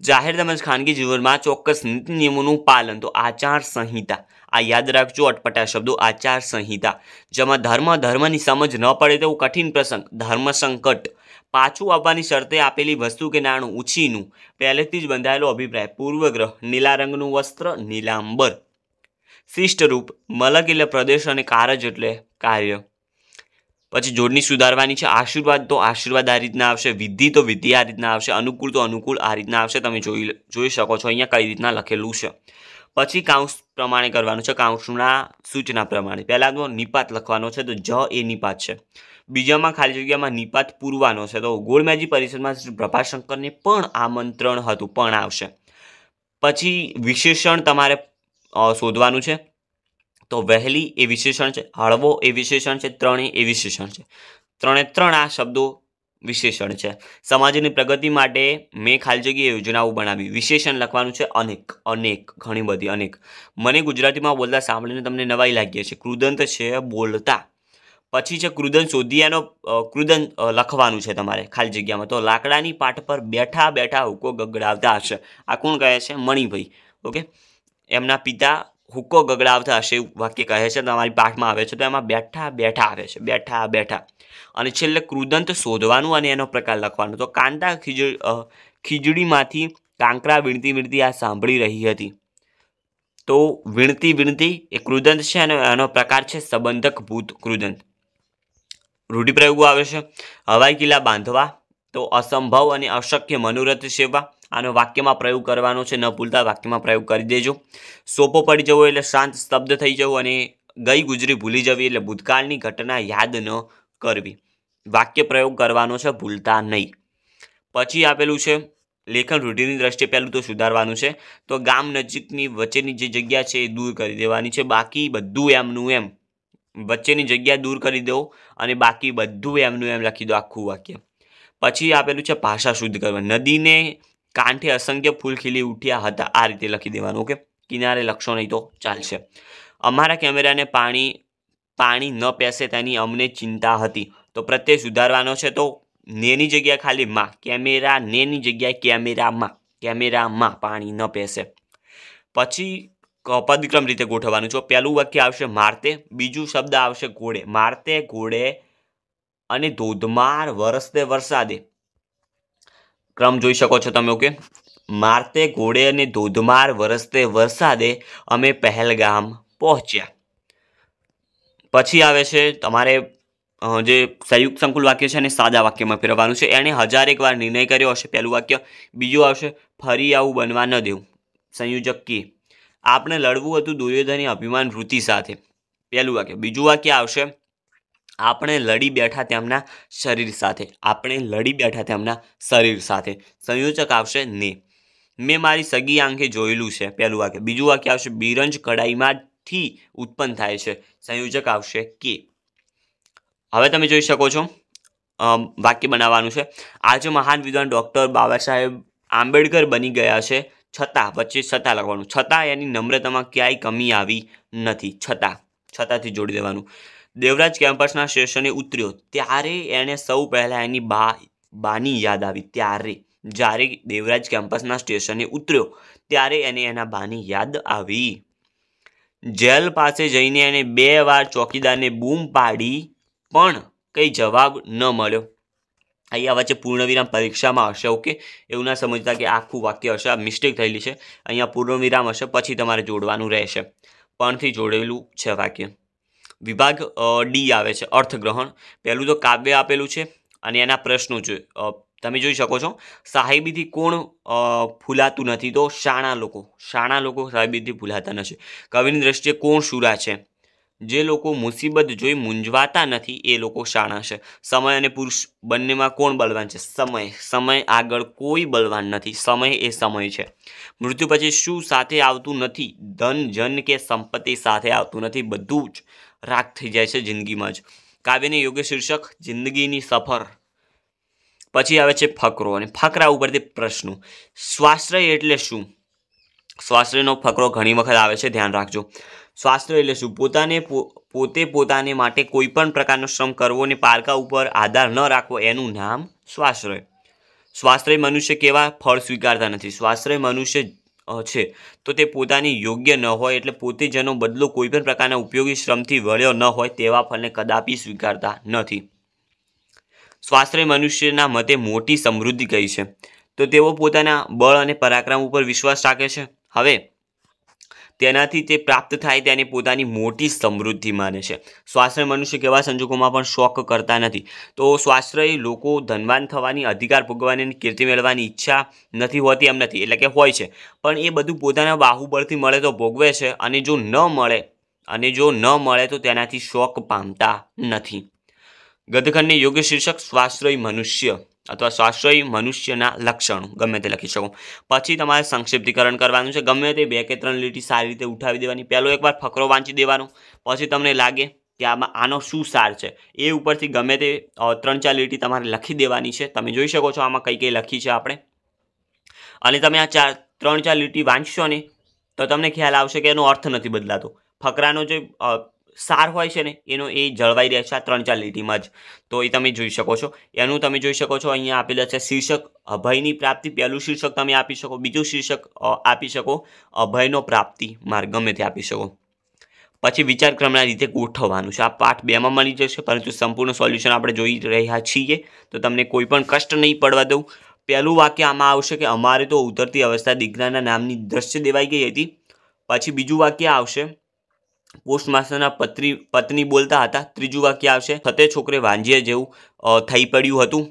S1: જાહેર તેમજ ખાનગી જીવનમાં ચોક્કસ નીતિ નિયમોનું પાલન તો આચાર સંહિતા આ યાદ રાખજો અટપટા શબ્દો આચાર સંહિતા જેમાં ધર્મ ધર્મની સમજ ન પડે તેવું કઠિન પ્રસંગ ધર્મ સંકટ પાછું આવવાની શરતે આપેલી વસ્તુ કે નાણું ઉછીનું પહેલેથી જ બંધાયેલો અભિપ્રાય પૂર્વગ્રહ નીલા રંગનું વસ્ત્ર નીલાંબર શિષ્ટરૂપ મલક એટલે પ્રદેશ અને કારજ એટલે કાર્ય પછી જોડણી સુધારવાની છે આશીર્વાદ તો આશીર્વાદ આ રીતના આવશે વિધિ તો વિધિ આ રીતના આવશે અનુકૂળ તો અનુકૂળ આ રીતના આવશે તમે જોઈ જોઈ શકો છો અહીંયા કઈ રીતના લખેલું છે પછી કાઉન્સ પ્રમાણે કરવાનું છે કાઉન્સના સૂચના પ્રમાણે પહેલાં તો નિપાત લખવાનો છે તો જ એ નિપાત છે બીજામાં ખાલી જગ્યામાં નિપાત પૂરવાનો છે તો ગોળમેજી પરિષદમાં શ્રી પ્રભાશંકરને પણ આમંત્રણ હતું પણ આવશે પછી વિશેષણ તમારે શોધવાનું છે તો વહેલી એ વિશેષણ છે હળવો એ વિશેષણ છે ત્રણે એ વિશેષણ છે ત્રણે ત્રણ આ શબ્દો વિશેષણ છે સમાજની પ્રગતિ માટે મેં ખાલી જગ્યાએ યોજનાઓ બનાવી વિશેષણ લખવાનું છે અનેક અનેક ઘણી બધી અનેક મને ગુજરાતીમાં બોલતા સાંભળીને તમને નવાઈ લાગી છે કૃદંત છે બોલતા પછી છે કૃદન શોધિયાનો કૃદન લખવાનું છે તમારે ખાલી જગ્યામાં તો લાકડાની પાઠ પર બેઠા બેઠા હુકો ગગડાવતા હશે આ કોણ કહે છે મણિભાઈ ઓકે એમના પિતા હુક્કો ગગડાવતા હશે એવું વાક્ય કહે છે તમારી પાઠમાં આવે છે તો એમાં બેઠા બેઠા આવે છે બેઠા બેઠા અને છેલ્લે ક્રુદંત શોધવાનું અને એનો પ્રકાર લખવાનો તો કાંતા ખીજ ખીજડીમાંથી કાંકરા વીણતી વીણતી આ સાંભળી રહી હતી તો વીણતી વીણતી એ ક્રુદંત છે અને એનો પ્રકાર છે સંબંધક ભૂત ક્રુદંત રૂઢિપ્રયોગો આવે છે હવાઈ કિલ્લા બાંધવા તો અસંભવ અને અશક્ય મનોરથ સેવા આનો વાક્યમાં પ્રયોગ કરવાનો છે ન ભૂલતા વાક્યમાં પ્રયોગ કરી દેજો સોપો પડી જવો એટલે શાંત સ્તબ્ધ થઈ જવું અને ગઈ ગુજરી ભૂલી જવી એટલે ભૂતકાળની ઘટના યાદ ન કરવી વાક્ય પ્રયોગ કરવાનો છે ભૂલતા નહીં પછી આપેલું છે લેખન રૂઢિની દ્રષ્ટિએ પહેલું તો સુધારવાનું છે તો ગામ નજીકની વચ્ચેની જે જગ્યા છે એ દૂર કરી દેવાની છે બાકી બધું એમનું એમ વચ્ચેની જગ્યા દૂર કરી દો અને બાકી બધું એમનું એમ લખી દો આખું વાક્ય પછી આપેલું છે ભાષા શુદ્ધ કરવા નદીને કાંઠે અસંખ્ય ફૂલ ખીલી ઉઠ્યા હતા આ રીતે લખી દેવાનું ઓકે કિનારે લખશો નહીં તો ચાલશે અમારા કેમેરાને પાણી પાણી ન પેસે તેની અમને ચિંતા હતી તો પ્રત્યે સુધારવાનો છે તો નેની જગ્યા ખાલી માં કેમેરા નેની જગ્યાએ કેમેરામાં કેમેરામાં પાણી ન પેસે પછી પદક્રમ રીતે ગોઠવવાનું છે પહેલું વાક્ય આવશે મારતે બીજું શબ્દ આવશે ઘોડે મારતે ઘોડે અને ધોધમાર વરસતે વરસાદે ક્રમ જોઈ શકો છો તમે ઓકે મારતે ઘોડે અને ધોધમાર વરસતે વરસાદે અમે પહેલગામ પહોંચ્યા પછી આવે છે તમારે જે સંયુક્ત સંકુલ વાક્ય છે એને સાદા વાક્યમાં ફેરવવાનું છે એણે એક વાર નિર્ણય કર્યો હશે પહેલું વાક્ય બીજું આવશે ફરી આવું બનવા ન દેવું સંયોજક કે આપણે લડવું હતું દુર્યોધનની અભિમાન વૃત્તિ સાથે પહેલું વાક્ય બીજું વાક્ય આવશે આપણે લડી બેઠા તેમના શરીર સાથે આપણે લડી બેઠા તેમના શરીર સાથે સંયોજક આવશે ને મેં મારી સગી આંખે જોયેલું છે પહેલું વાક્ય બીજું વાક્ય આવશે બિરંજ કડાઈમાંથી ઉત્પન્ન થાય છે સંયોજક આવશે કે હવે તમે જોઈ શકો છો વાક્ય બનાવવાનું છે આજે મહાન વિદ્વાન ડૉક્ટર બાબા સાહેબ આંબેડકર બની ગયા છે છતાં વચ્ચે છતાં લખવાનું છતાં એની નમ્રતામાં ક્યાંય કમી આવી નથી છતાં છતાંથી જોડી દેવાનું દેવરાજ કેમ્પસના સ્ટેશને ઉતર્યો ત્યારે એણે સૌ પહેલાં એની બા બાની યાદ આવી ત્યારે જ્યારે દેવરાજ કેમ્પસના સ્ટેશને ઉતર્યો ત્યારે એને એના બાની યાદ આવી જેલ પાસે જઈને એને બે વાર ચોકીદારને બૂમ પાડી પણ કંઈ જવાબ ન મળ્યો અહીંયા વચ્ચે પૂર્ણવિરામ પરીક્ષામાં હશે ઓકે એવું ના સમજતા કે આખું વાક્ય હશે આ મિસ્ટેક થયેલી છે અહીંયા પૂર્ણવિરામ હશે પછી તમારે જોડવાનું રહેશે પણથી જોડેલું છે વાક્ય વિભાગ ડી આવે છે અર્થગ્રહણ પહેલું તો કાવ્ય આપેલું છે અને એના પ્રશ્નો જો તમે જોઈ શકો છો સાહેબીથી કોણ ભૂલાતું નથી તો શાણા લોકો શાણા લોકો સાહેબીથી ભૂલાતા નથી કવિની દ્રષ્ટિએ કોણ શુરા છે જે લોકો મુસીબત જોઈ મૂંઝવાતા નથી એ લોકો શાણા છે સમય અને પુરુષ બંનેમાં કોણ બળવાન છે સમય સમય આગળ કોઈ બળવાન નથી સમય એ સમય છે મૃત્યુ પછી શું સાથે આવતું નથી ધન જન કે સંપત્તિ સાથે આવતું નથી બધું જ રાગ થઈ જાય છે જિંદગીમાં જ કાવ્યની યોગ્ય શીર્ષક જિંદગીની સફર પછી આવે છે ફકરો અને ફકરા ઉપરથી પ્રશ્નો સ્વાશ્રય એટલે શું સ્વાશ્રયનો ફકરો ઘણી વખત આવે છે ધ્યાન રાખજો સ્વાશ્રય એટલે શું પોતાને પોતે પોતાને માટે કોઈ પણ પ્રકારનો શ્રમ કરવો અને પારકા ઉપર આધાર ન રાખવો એનું નામ સ્વાશ્રય સ્વાશ્રય મનુષ્ય કેવા ફળ સ્વીકારતા નથી સ્વાશ્રય મનુષ્ય છે તો તે પોતાની યોગ્ય ન હોય એટલે પોતે જેનો બદલો કોઈપણ પ્રકારના ઉપયોગી શ્રમથી વળ્યો ન હોય તેવા ફળને કદાપી સ્વીકારતા નથી સ્વાસ્થ્ય મનુષ્યના મતે મોટી સમૃદ્ધિ કહી છે તો તેઓ પોતાના બળ અને પરાક્રમ ઉપર વિશ્વાસ રાખે છે હવે તેનાથી તે પ્રાપ્ત થાય તેને પોતાની મોટી સમૃદ્ધિ માને છે સ્વાશ્રય મનુષ્ય કેવા સંજોગોમાં પણ શોખ કરતા નથી તો સ્વાશ્રય લોકો ધનવાન થવાની અધિકાર ભોગવવાની કીર્તિ મેળવવાની ઈચ્છા નથી હોતી એમ નથી એટલે કે હોય છે પણ એ બધું પોતાના બાહુબળથી મળે તો ભોગવે છે અને જો ન મળે અને જો ન મળે તો તેનાથી શોખ પામતા નથી ગદખંડને યોગ્ય શીર્ષક સ્વાશ્રય મનુષ્ય અથવા સ્વાશ્રય મનુષ્યના લક્ષણો ગમે તે લખી શકો પછી તમારે સંક્ષિપ્તિકરણ કરવાનું છે ગમે તે બે કે ત્રણ લીટી સારી રીતે ઉઠાવી દેવાની પહેલો એકવાર ફકરો વાંચી દેવાનો પછી તમને લાગે કે આમાં આનો શું સાર છે એ ઉપરથી ગમે તે ત્રણ ચાર લીટી તમારે લખી દેવાની છે તમે જોઈ શકો છો આમાં કઈ કઈ લખી છે આપણે અને તમે આ ચાર ત્રણ ચાર લીટી વાંચશો ને તો તમને ખ્યાલ આવશે કે એનો અર્થ નથી બદલાતો ફકરાનો જે સાર હોય છે ને એનો એ જળવાઈ રહે છે આ ત્રણ ચાર લીટીમાં જ તો એ તમે જોઈ શકો છો એનું તમે જોઈ શકો છો અહીંયા આપેલા છે શીર્ષક અભયની પ્રાપ્તિ પહેલું શીર્ષક તમે આપી શકો બીજું શીર્ષક આપી શકો અભયનો પ્રાપ્તિ માર્ગ ગમે તે આપી શકો પછી વિચારક્રમના રીતે ગોઠવવાનું છે આ પાઠ બેમાં મળી જશે પરંતુ સંપૂર્ણ સોલ્યુશન આપણે જોઈ રહ્યા છીએ તો તમને કોઈ પણ કષ્ટ નહીં પડવા દઉં પહેલું વાક્ય આમાં આવશે કે અમારે તો ઉતરતી અવસ્થા દીકરાના નામની દ્રશ્ય દેવાઈ ગઈ હતી પછી બીજું વાક્ય આવશે પોસ્ટમાસ્ટરના પત્રી પત્ની બોલતા હતા ત્રીજું વાક્ય આવશે થતે છોકરે વાંજીએ જેવું થઈ પડ્યું હતું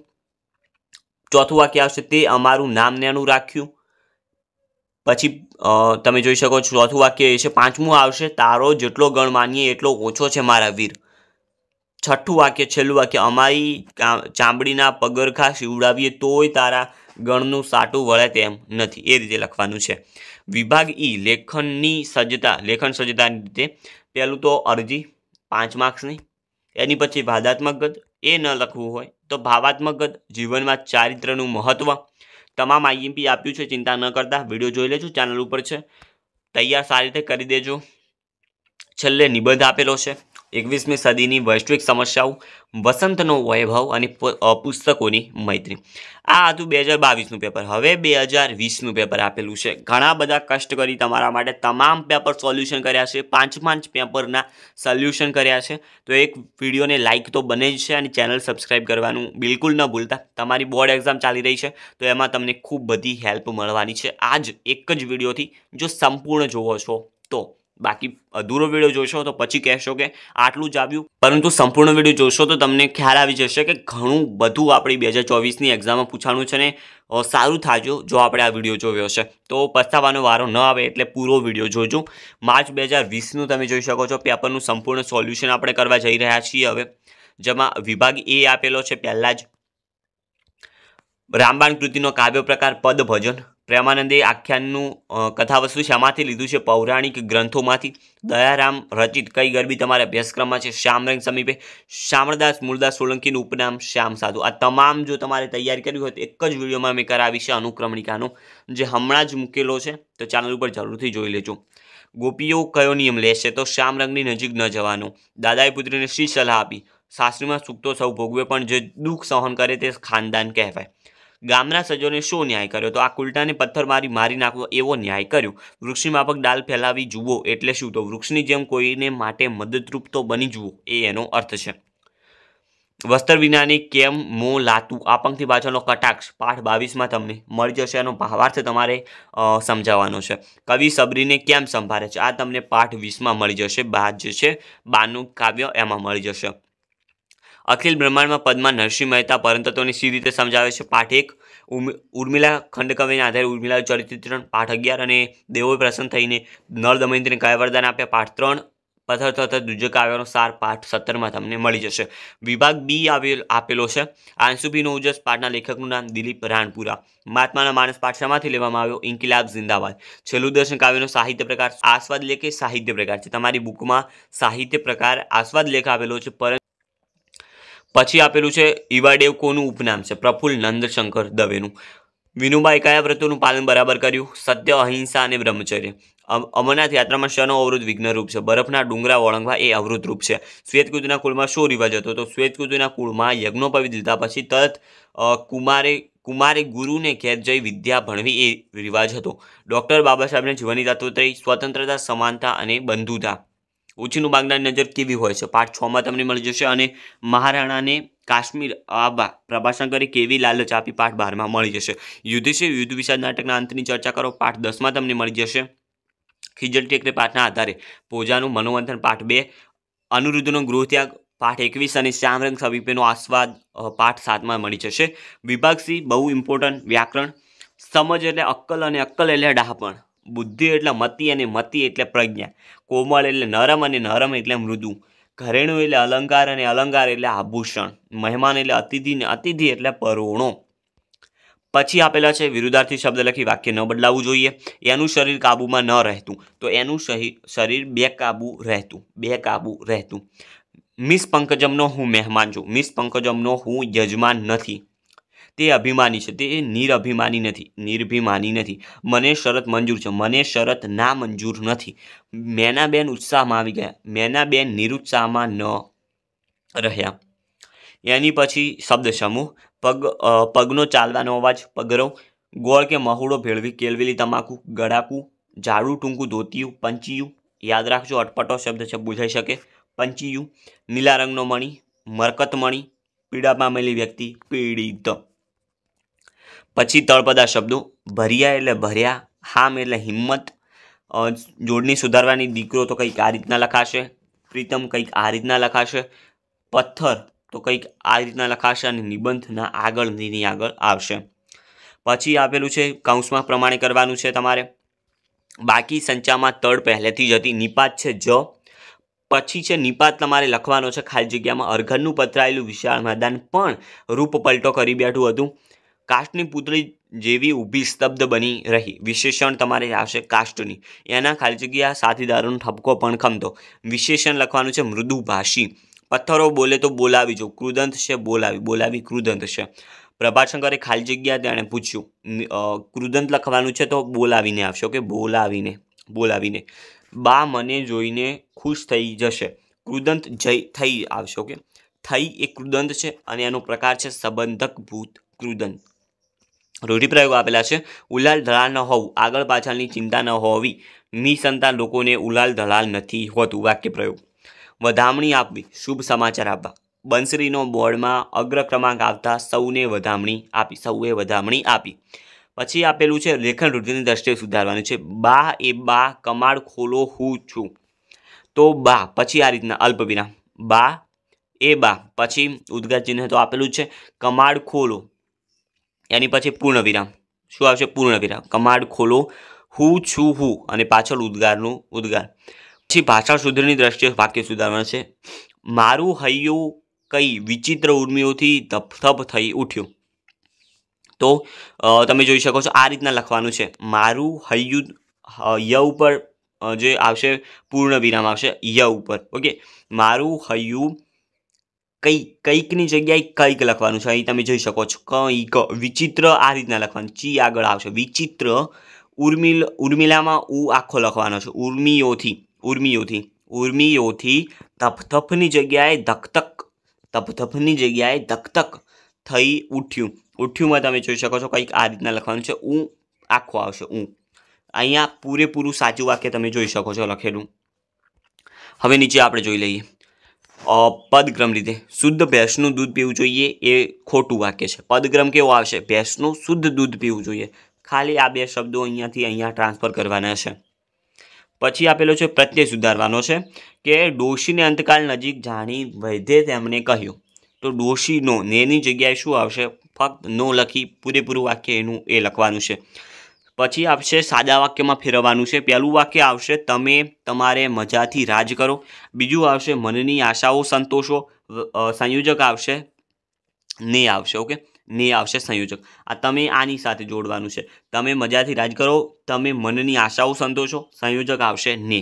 S1: ચોથું વાક્ય આવશે તે અમારું નામ નેનું રાખ્યું પછી તમે જોઈ શકો છો ચોથું વાક્ય એ છે પાંચમું આવશે તારો જેટલો ગણ માનીએ એટલો ઓછો છે મારા વીર છઠ્ઠું વાક્ય છેલ્લું વાક્ય અમારી ચામડીના પગરખા શિવડાવીએ તોય તારા ગણનું સાટું વળે તેમ નથી એ રીતે લખવાનું છે વિભાગ ઈ લેખનની સજ્જતા લેખન સજ્જતાની રીતે પહેલું તો અરજી પાંચ માર્ક્સની એની પછી ભાદાત્મક ગત એ ન લખવું હોય તો ભાવાત્મક ગદ જીવનમાં ચારિત્રનું મહત્ત્વ તમામ આઈએમપી આપ્યું છે ચિંતા ન કરતા વિડીયો જોઈ લેજો ચેનલ ઉપર છે તૈયાર સારી રીતે કરી દેજો છેલ્લે નિબંધ આપેલો છે એકવીસમી સદીની વૈશ્વિક સમસ્યાઓ વસંતનો વૈભવ અને પુસ્તકોની મૈત્રી આ હતું બે હજાર બાવીસનું પેપર હવે બે હજાર વીસનું પેપર આપેલું છે ઘણા બધા કષ્ટ કરી તમારા માટે તમામ પેપર સોલ્યુશન કર્યા છે પાંચ પાંચ પેપરના સોલ્યુશન કર્યા છે તો એક વિડીયોને લાઇક તો બને જ છે અને ચેનલ સબસ્ક્રાઈબ કરવાનું બિલકુલ ન ભૂલતા તમારી બોર્ડ એક્ઝામ ચાલી રહી છે તો એમાં તમને ખૂબ બધી હેલ્પ મળવાની છે આ જ એક જ વિડીયોથી જો સંપૂર્ણ જોવો છો તો બાકી અધૂરો વિડીયો જોશો તો પછી કહેશો કે આટલું જ આવ્યું પરંતુ સંપૂર્ણ વિડીયો જોશો તો તમને ખ્યાલ આવી જશે કે ઘણું બધું આપણી બે હજાર ચોવીસની એક્ઝામમાં પૂછાણું છે ને સારું થાજો જો આપણે આ વિડીયો જોયો છે તો પસ્તાવાનો વારો ન આવે એટલે પૂરો વિડીયો જોજો માર્ચ બે હજાર વીસનું તમે જોઈ શકો છો પેપરનું સંપૂર્ણ સોલ્યુશન આપણે કરવા જઈ રહ્યા છીએ હવે જેમાં વિભાગ એ આપેલો છે પહેલાં જ રામબાણ કૃતિનો કાવ્ય પ્રકાર પદ ભજન પ્રેમાનંદે આખ્યાનનું કથાવસ્તુ શામાંથી લીધું છે પૌરાણિક ગ્રંથોમાંથી દયારામ રચિત કઈ ગરબી તમારા અભ્યાસક્રમમાં છે શ્યામરંગ સમીપે શામળદાસ મૂળદાસ સોલંકીનું ઉપનામ શ્યામ સાધુ આ તમામ જો તમારે તૈયારી કર્યું હોય તો એક જ વિડીયોમાં મેં કરાવી છે અનુક્રમણિકાનો જે હમણાં જ મૂકેલો છે તો ચેનલ ઉપર જરૂરથી જોઈ લેજો ગોપીઓ કયો નિયમ લેશે તો શ્યામરંગની નજીક ન જવાનો દાદાએ પુત્રીને શી સલાહ આપી સાસરીમાં સુખતો સૌ ભોગવે પણ જે દુઃખ સહન કરે તે ખાનદાન કહેવાય ગામના સજોને શું ન્યાય કર્યો તો આ કુલટાને પથ્થર મારી મારી નાખવો એવો ન્યાય કર્યો વૃક્ષની માફક ડાલ ફેલાવી જુઓ એટલે શું તો વૃક્ષની જેમ કોઈને માટે મદદરૂપ તો બની જુઓ એ એનો અર્થ છે વસ્ત્ર વિનાની કેમ મો લાતું આ પંક્તિ પાછળનો કટાક્ષ પાઠ બાવીસમાં તમને મળી જશે એનો ભાવાર્થ તમારે સમજાવવાનો છે કવિ સબરીને કેમ સંભાળે છે આ તમને પાઠ વીસમાં મળી જશે બાદ જે છે બાનું કાવ્ય એમાં મળી જશે અખિલ બ્રહ્માંડમાં પદમાં નરસિંહ મહેતા પરંતત્વની સી રીતે સમજાવે છે પાઠ એક ઉર્મિલા ખંડકવિના આધારે ઉર્મિલા ચરિત્ર પાઠ અગિયાર અને દેવો પ્રસન્ન થઈને નળ દમયંતીને કયા વરદાન આપ્યા પાઠ ત્રણ પથર થતા દુજક આવ્યાનો સાર પાઠ સત્તરમાં તમને મળી જશે વિભાગ બી આવેલ આપેલો છે આંસુભીનો ઉજસ પાઠના લેખકનું નામ દિલીપ રાણપુરા મહાત્માના માણસ પાઠશામાંથી લેવામાં આવ્યો ઇન્કિલાબ જિંદાબાદ છેલ્લું દર્શન કાવ્યનો સાહિત્ય પ્રકાર આસ્વાદ લેખ સાહિત્ય પ્રકાર છે તમારી બુકમાં સાહિત્ય પ્રકાર આસ્વાદ લેખ આવેલો છે પરંતુ પછી આપેલું છે ઈવાડેવ કોનું ઉપનામ છે પ્રફુલ્લ નંદશંકર દવેનું વિનુભાઈ કયા વ્રતોનું પાલન બરાબર કર્યું સત્ય અહિંસા અને બ્રહ્મચર્ય અમરનાથ યાત્રામાં શનો અવરોધ વિઘ્નરૂપ છે બરફના ડુંગરા ઓળંગવા એ અવરોધરૂપ છે શ્વેતકુજના કુળમાં શું રિવાજ હતો તો શ્વેતકુજના કુળમાં યજ્ઞોપવિત લીધા પછી તરત કુમારે કુમારે ગુરુને ઘેર જઈ વિદ્યા ભણવી એ રિવાજ હતો ડૉક્ટર બાબા સાહેબને જીવનની તત્વ સ્વતંત્રતા સમાનતા અને બંધુતા ઓછીનું બાગદાની નજર કેવી હોય છે પાઠ છમાં તમને મળી જશે અને મહારાણાને કાશ્મીર આવા કરી કેવી લાલચ આપી પાઠ બારમાં મળી જશે યુધિષ્ઠિર યુદ્ધ વિષાદ નાટકના અંતની ચર્ચા કરો પાઠ દસમાં તમને મળી જશે ખીજલ ટેકરે પાઠના આધારે પૂજાનું મનોમંથન પાઠ બે અનુરુદ્ધનો ગૃહત્યાગ પાઠ એકવીસ અને શ્યામરંગ સવિપેનો આસ્વાદ પાઠ સાતમાં મળી જશે વિભાગ સી બહુ ઇમ્પોર્ટન્ટ વ્યાકરણ સમજ એટલે અક્કલ અને અક્કલ એટલે ડહાપણ બુદ્ધિ એટલે મતિ અને મતિ એટલે પ્રજ્ઞા કોમળ એટલે નરમ અને નરમ એટલે મૃદુ ઘરેણું એટલે અલંકાર અને અલંકાર એટલે આભૂષણ મહેમાન એટલે અતિથિ ને અતિથિ એટલે પરોણો પછી આપેલા છે વિરુદ્ધાર્થી શબ્દ લખી વાક્ય ન બદલાવવું જોઈએ એનું શરીર કાબુમાં ન રહેતું તો એનું શરીર બે કાબુ રહેતું બે કાબુ રહેતું મિસ પંકજમનો હું મહેમાન છું મિસ પંકજમનો હું યજમાન નથી તે અભિમાની છે તે નિરભિમાની નથી નિર્ભિમાની નથી મને શરત મંજૂર છે મને શરત ના મંજૂર નથી બેન ઉત્સાહમાં આવી ગયા બેન નિરુત્સાહમાં ન રહ્યા એની પછી શબ્દ સમૂહ પગ પગનો ચાલવાનો અવાજ પગરો ગોળ કે મહુડો ભેળવી કેળવેલી તમાકુ ગળાકું ઝાડું ટૂંકું ધોતિયું પંચિયું યાદ રાખજો અટપટો શબ્દ છે બુઝાઈ શકે પંચિયું નીલા રંગનો મણી મરકત મણી પીડા પામેલી વ્યક્તિ પીડિત પછી તળપદા શબ્દો ભર્યા એટલે ભર્યા હામ એટલે હિંમત જોડણી સુધારવાની દીકરો તો કંઈક આ રીતના લખાશે પ્રીતમ કંઈક આ રીતના લખાશે પથ્થર તો કંઈક આ રીતના લખાશે અને નિબંધના આગળ નીની આગળ આવશે પછી આપેલું છે કૌંસમાં પ્રમાણે કરવાનું છે તમારે બાકી સંચામાં તળ પહેલેથી જ હતી નિપાત છે જ પછી છે નિપાત તમારે લખવાનો છે ખાલી જગ્યામાં અર્ઘનનું પથરાયેલું વિશાળ મેદાન પણ રૂપ પલટો કરી બેઠું હતું કાસ્ટની પુતળી જેવી ઊભી સ્તબ્ધ બની રહી વિશેષણ તમારે આવશે કાસ્ટની એના ખાલી જગ્યા સાથીદારોનો ઠપકો પણ ખમતો વિશેષણ લખવાનું છે મૃદુભાષી પથ્થરો બોલે તો બોલાવી જો કૃદંત છે બોલાવી બોલાવી કૃદંત છે પ્રભાશંકરે ખાલી જગ્યા તેણે પૂછ્યું ક્રુદંત લખવાનું છે તો બોલાવીને આવશે ઓકે બોલાવીને બોલાવીને બા મને જોઈને ખુશ થઈ જશે કૃદંત જઈ થઈ આવશે ઓકે થઈ એ કૃદંત છે અને એનો પ્રકાર છે સંબંધક ભૂત ક્રુદંત રૂઢિપ્રયોગો આપેલા છે ઉલાલ ધડાલ ન હોવું આગળ પાછળની ચિંતા ન હોવી નિસંતાન લોકોને ઉલાલ ધડાલ નથી હોતું વાક્ય પ્રયોગ વધામણી આપવી શુભ સમાચાર આપવા બંસરીનો બોર્ડમાં અગ્ર ક્રમાંક આવતા સૌને વધામણી આપી સૌએ વધામણી આપી પછી આપેલું છે લેખન વૃદ્ધિની દ્રષ્ટિએ સુધારવાનું છે બા એ બા કમાડ ખોલો હું છું તો બા પછી આ રીતના અલ્પ વિરામ બા એ બા પછી ઉદ્ગાર ચિહ્ન તો આપેલું છે કમાડ ખોલો એની પછી પૂર્ણ વિરામ શું આવશે પૂર્ણ વિરામ કમાડ ખોલો હું છું હું અને પાછળ ઉદ્ગારનું ઉદ્ગાર પછી ભાષા સુધરની દ્રષ્ટિએ વાક્ય સુધારવાનું છે મારું હૈયું કઈ વિચિત્ર ઉર્મિઓથી ધપધપ થઈ ઉઠ્યું તો તમે જોઈ શકો છો આ રીતના લખવાનું છે મારું હૈયું ય ઉપર જે આવશે પૂર્ણ વિરામ આવશે ય ઉપર ઓકે મારું હૈયું કઈ કંઈકની જગ્યાએ કંઈક લખવાનું છે અહીં તમે જોઈ શકો છો કંઈક વિચિત્ર આ રીતના લખવાનું ચી આગળ આવશે વિચિત્ર ઉર્મિલ ઉર્મિલામાં ઉ આખો લખવાનો છે ઉર્મિયોથી ઉર્મિયોથી ઉર્મિયોથી ધપધપની જગ્યાએ ધકધક ધપધપની જગ્યાએ ધકધક થઈ ઉઠ્યું ઉઠ્યુંમાં તમે જોઈ શકો છો કંઈક આ રીતના લખવાનું છે ઉ આખો આવશે ઉ અહીંયા પૂરેપૂરું સાચું વાક્ય તમે જોઈ શકો છો લખેલું હવે નીચે આપણે જોઈ લઈએ પદક્રમ રીતે શુદ્ધ ભેંસનું દૂધ પીવું જોઈએ એ ખોટું વાક્ય છે પદક્રમ કેવો આવશે ભેંસનું શુદ્ધ દૂધ પીવું જોઈએ ખાલી આ બે શબ્દો અહીંયાથી અહીંયા ટ્રાન્સફર કરવાના છે પછી આપેલો છે પ્રત્યય સુધારવાનો છે કે ડોશીને અંતકાળ નજીક જાણી વૈધે તેમણે કહ્યું તો ડોશીનો નેની જગ્યાએ શું આવશે ફક્ત નો લખી પૂરેપૂરું વાક્ય એનું એ લખવાનું છે પછી આવશે સાદા વાક્યમાં ફેરવવાનું છે પહેલું વાક્ય આવશે તમે તમારે મજાથી રાજ કરો બીજું આવશે મનની આશાઓ સંતોષો સંયોજક આવશે ને આવશે ઓકે ને આવશે સંયોજક આ તમે આની સાથે જોડવાનું છે તમે મજાથી રાજ કરો તમે મનની આશાઓ સંતોષો સંયોજક આવશે ને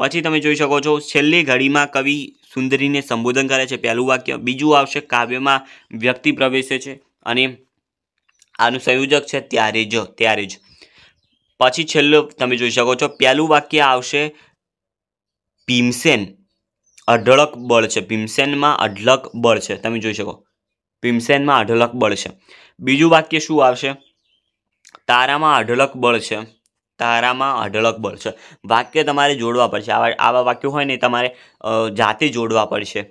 S1: પછી તમે જોઈ શકો છો છેલ્લી ઘડીમાં કવિ સુંદરીને સંબોધન કરે છે પહેલું વાક્ય બીજું આવશે કાવ્યમાં વ્યક્તિ પ્રવેશે છે અને આનું સંયોજક છે ત્યારે જ ત્યારે જ પછી છેલ્લું તમે જોઈ શકો છો પહેલું વાક્ય આવશે ભીમસેન અઢળક બળ છે ભીમસેનમાં અઢળક બળ છે તમે જોઈ શકો ભીમસેનમાં અઢળક બળ છે બીજું વાક્ય શું આવશે તારામાં અઢળક બળ છે તારામાં અઢળક બળ છે વાક્ય તમારે જોડવા પડશે આવા આવા વાક્યો હોય ને તમારે જાતે જોડવા પડશે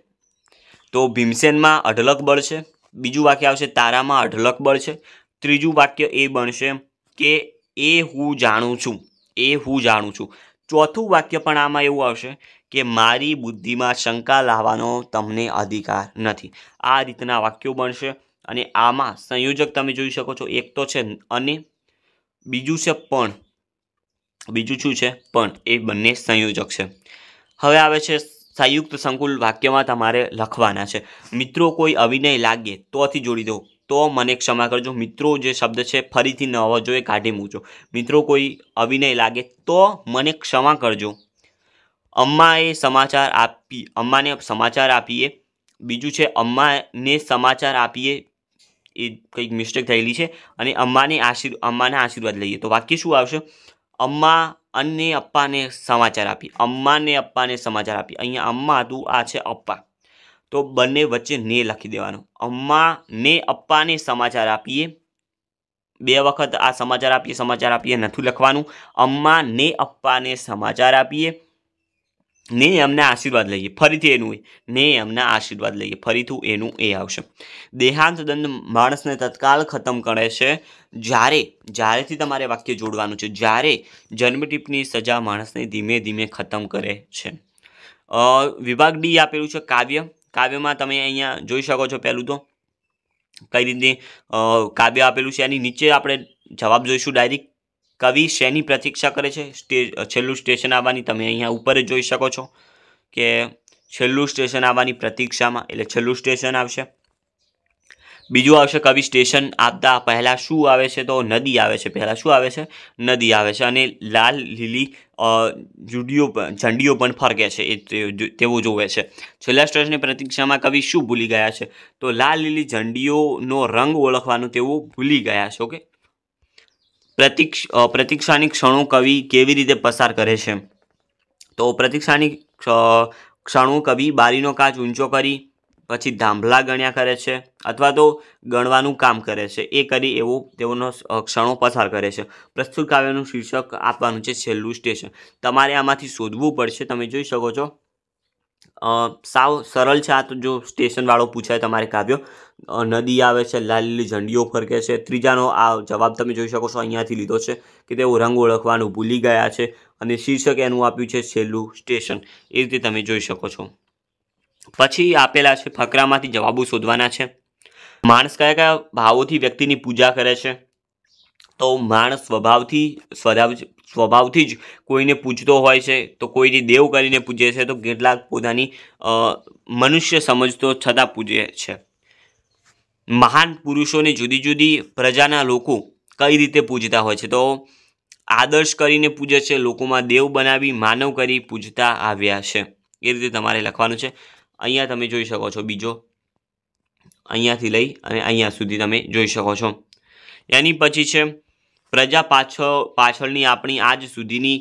S1: તો ભીમસેનમાં અઢળક બળ છે બીજું વાક્ય આવશે તારામાં અઢળક બળ છે ત્રીજું વાક્ય એ બનશે કે એ હું જાણું છું એ હું જાણું છું ચોથું વાક્ય પણ આમાં એવું આવશે કે મારી બુદ્ધિમાં શંકા લાવવાનો તમને અધિકાર નથી આ રીતના વાક્યો બનશે અને આમાં સંયોજક તમે જોઈ શકો છો એક તો છે અને બીજું છે પણ બીજું શું છે પણ એ બંને સંયોજક છે હવે આવે છે સંયુક્ત સંકુલ વાક્યમાં તમારે લખવાના છે મિત્રો કોઈ અવિનય લાગે તોથી જોડી દો તો મને ક્ષમા કરજો મિત્રો જે શબ્દ છે ફરીથી ન હોવા જોઈએ કાઢી મૂકજો મિત્રો કોઈ અવિનય લાગે તો મને ક્ષમા કરજો અમ્માએ સમાચાર આપી અમ્માને સમાચાર આપીએ બીજું છે અમ્માને સમાચાર આપીએ એ કંઈક મિસ્ટેક થયેલી છે અને અમ્માને આશીર્ અમ્માના આશીર્વાદ લઈએ તો વાક્ય શું આવશે અમ્મા અને અપ્પાને સમાચાર આપી અમ્માને અપ્પાને સમાચાર આપી અહીંયા અમ્મા હતું આ છે અપ્પા તો બંને વચ્ચે ને લખી દેવાનું અમ્મા ને અપ્પાને સમાચાર આપીએ બે વખત આ સમાચાર આપીએ સમાચાર આપીએ નથી લખવાનું અમ્મા ને અપ્પાને સમાચાર આપીએ ને એમને આશીર્વાદ લઈએ ફરીથી એનું એ ને એમને આશીર્વાદ લઈએ ફરીથી એનું એ આવશે દેહાંત દંડ માણસને તત્કાલ ખતમ કરે છે જ્યારે જ્યારેથી તમારે વાક્ય જોડવાનું છે જ્યારે જન્મટીપની સજા માણસને ધીમે ધીમે ખતમ કરે છે વિભાગ ડી આપેલું છે કાવ્ય કાવ્યમાં તમે અહીંયા જોઈ શકો છો પહેલું તો કઈ રીતે કાવ્ય આપેલું છે એની નીચે આપણે જવાબ જોઈશું ડાયરેક કવિ શેની પ્રતીક્ષા કરે છે છેલ્લું સ્ટેશન આવવાની તમે અહીંયા ઉપર જોઈ શકો છો કે છેલ્લું સ્ટેશન આવવાની પ્રતીક્ષામાં એટલે છેલ્લું સ્ટેશન આવશે બીજું આવશે કવિ સ્ટેશન આપતા પહેલાં શું આવે છે તો નદી આવે છે પહેલાં શું આવે છે નદી આવે છે અને લાલ લીલી જુડીઓ ઝંડીઓ પણ ફરકે છે એ તેઓ જોવે છે છેલ્લા સ્ટેજની પ્રતીક્ષામાં કવિ શું ભૂલી ગયા છે તો લાલ લીલી ઝંડીઓનો રંગ ઓળખવાનું તેઓ ભૂલી ગયા છે ઓકે પ્રતિક્ષ પ્રતિક્ષાની ક્ષણો કવિ કેવી રીતે પસાર કરે છે તો પ્રતીક્ષાની ક્ષણો કવિ બારીનો કાચ ઊંચો કરી પછી ધાંભલા ગણ્યા કરે છે અથવા તો ગણવાનું કામ કરે છે એ કરી એવો તેઓનો ક્ષણો પસાર કરે છે પ્રસ્તુત કાવ્યનું શીર્ષક આપવાનું છે છેલ્લું સ્ટેશન તમારે આમાંથી શોધવું પડશે તમે જોઈ શકો છો સાવ સરળ છે આ તો જો સ્ટેશનવાળો પૂછાય તમારે કાવ્યો નદી આવે છે લાલી ઝંડીઓ ફરકે છે ત્રીજાનો આ જવાબ તમે જોઈ શકો છો અહીંયાથી લીધો છે કે તેઓ રંગ ઓળખવાનું ભૂલી ગયા છે અને શીર્ષક એનું આપ્યું છે છેલ્લું સ્ટેશન એ રીતે તમે જોઈ શકો છો પછી આપેલા છે ફકરામાંથી જવાબો શોધવાના છે માણસ કયા કયા ભાવોથી વ્યક્તિની પૂજા કરે છે તો માણસ સ્વભાવથી સ્વભાવ સ્વભાવથી જ કોઈને પૂજતો હોય છે તો કોઈને દેવ કરીને પૂજે છે તો કેટલાક પોતાની મનુષ્ય સમજતો છતાં પૂજે છે મહાન પુરુષોને જુદી જુદી પ્રજાના લોકો કઈ રીતે પૂજતા હોય છે તો આદર્શ કરીને પૂજે છે લોકોમાં દેવ બનાવી માનવ કરી પૂજતા આવ્યા છે એ રીતે તમારે લખવાનું છે અહીંયા તમે જોઈ શકો છો બીજો અહીંયાથી લઈ અને અહીંયા સુધી તમે જોઈ શકો છો એની પછી છે પ્રજા પાછળ પાછળની આપણી આજ સુધીની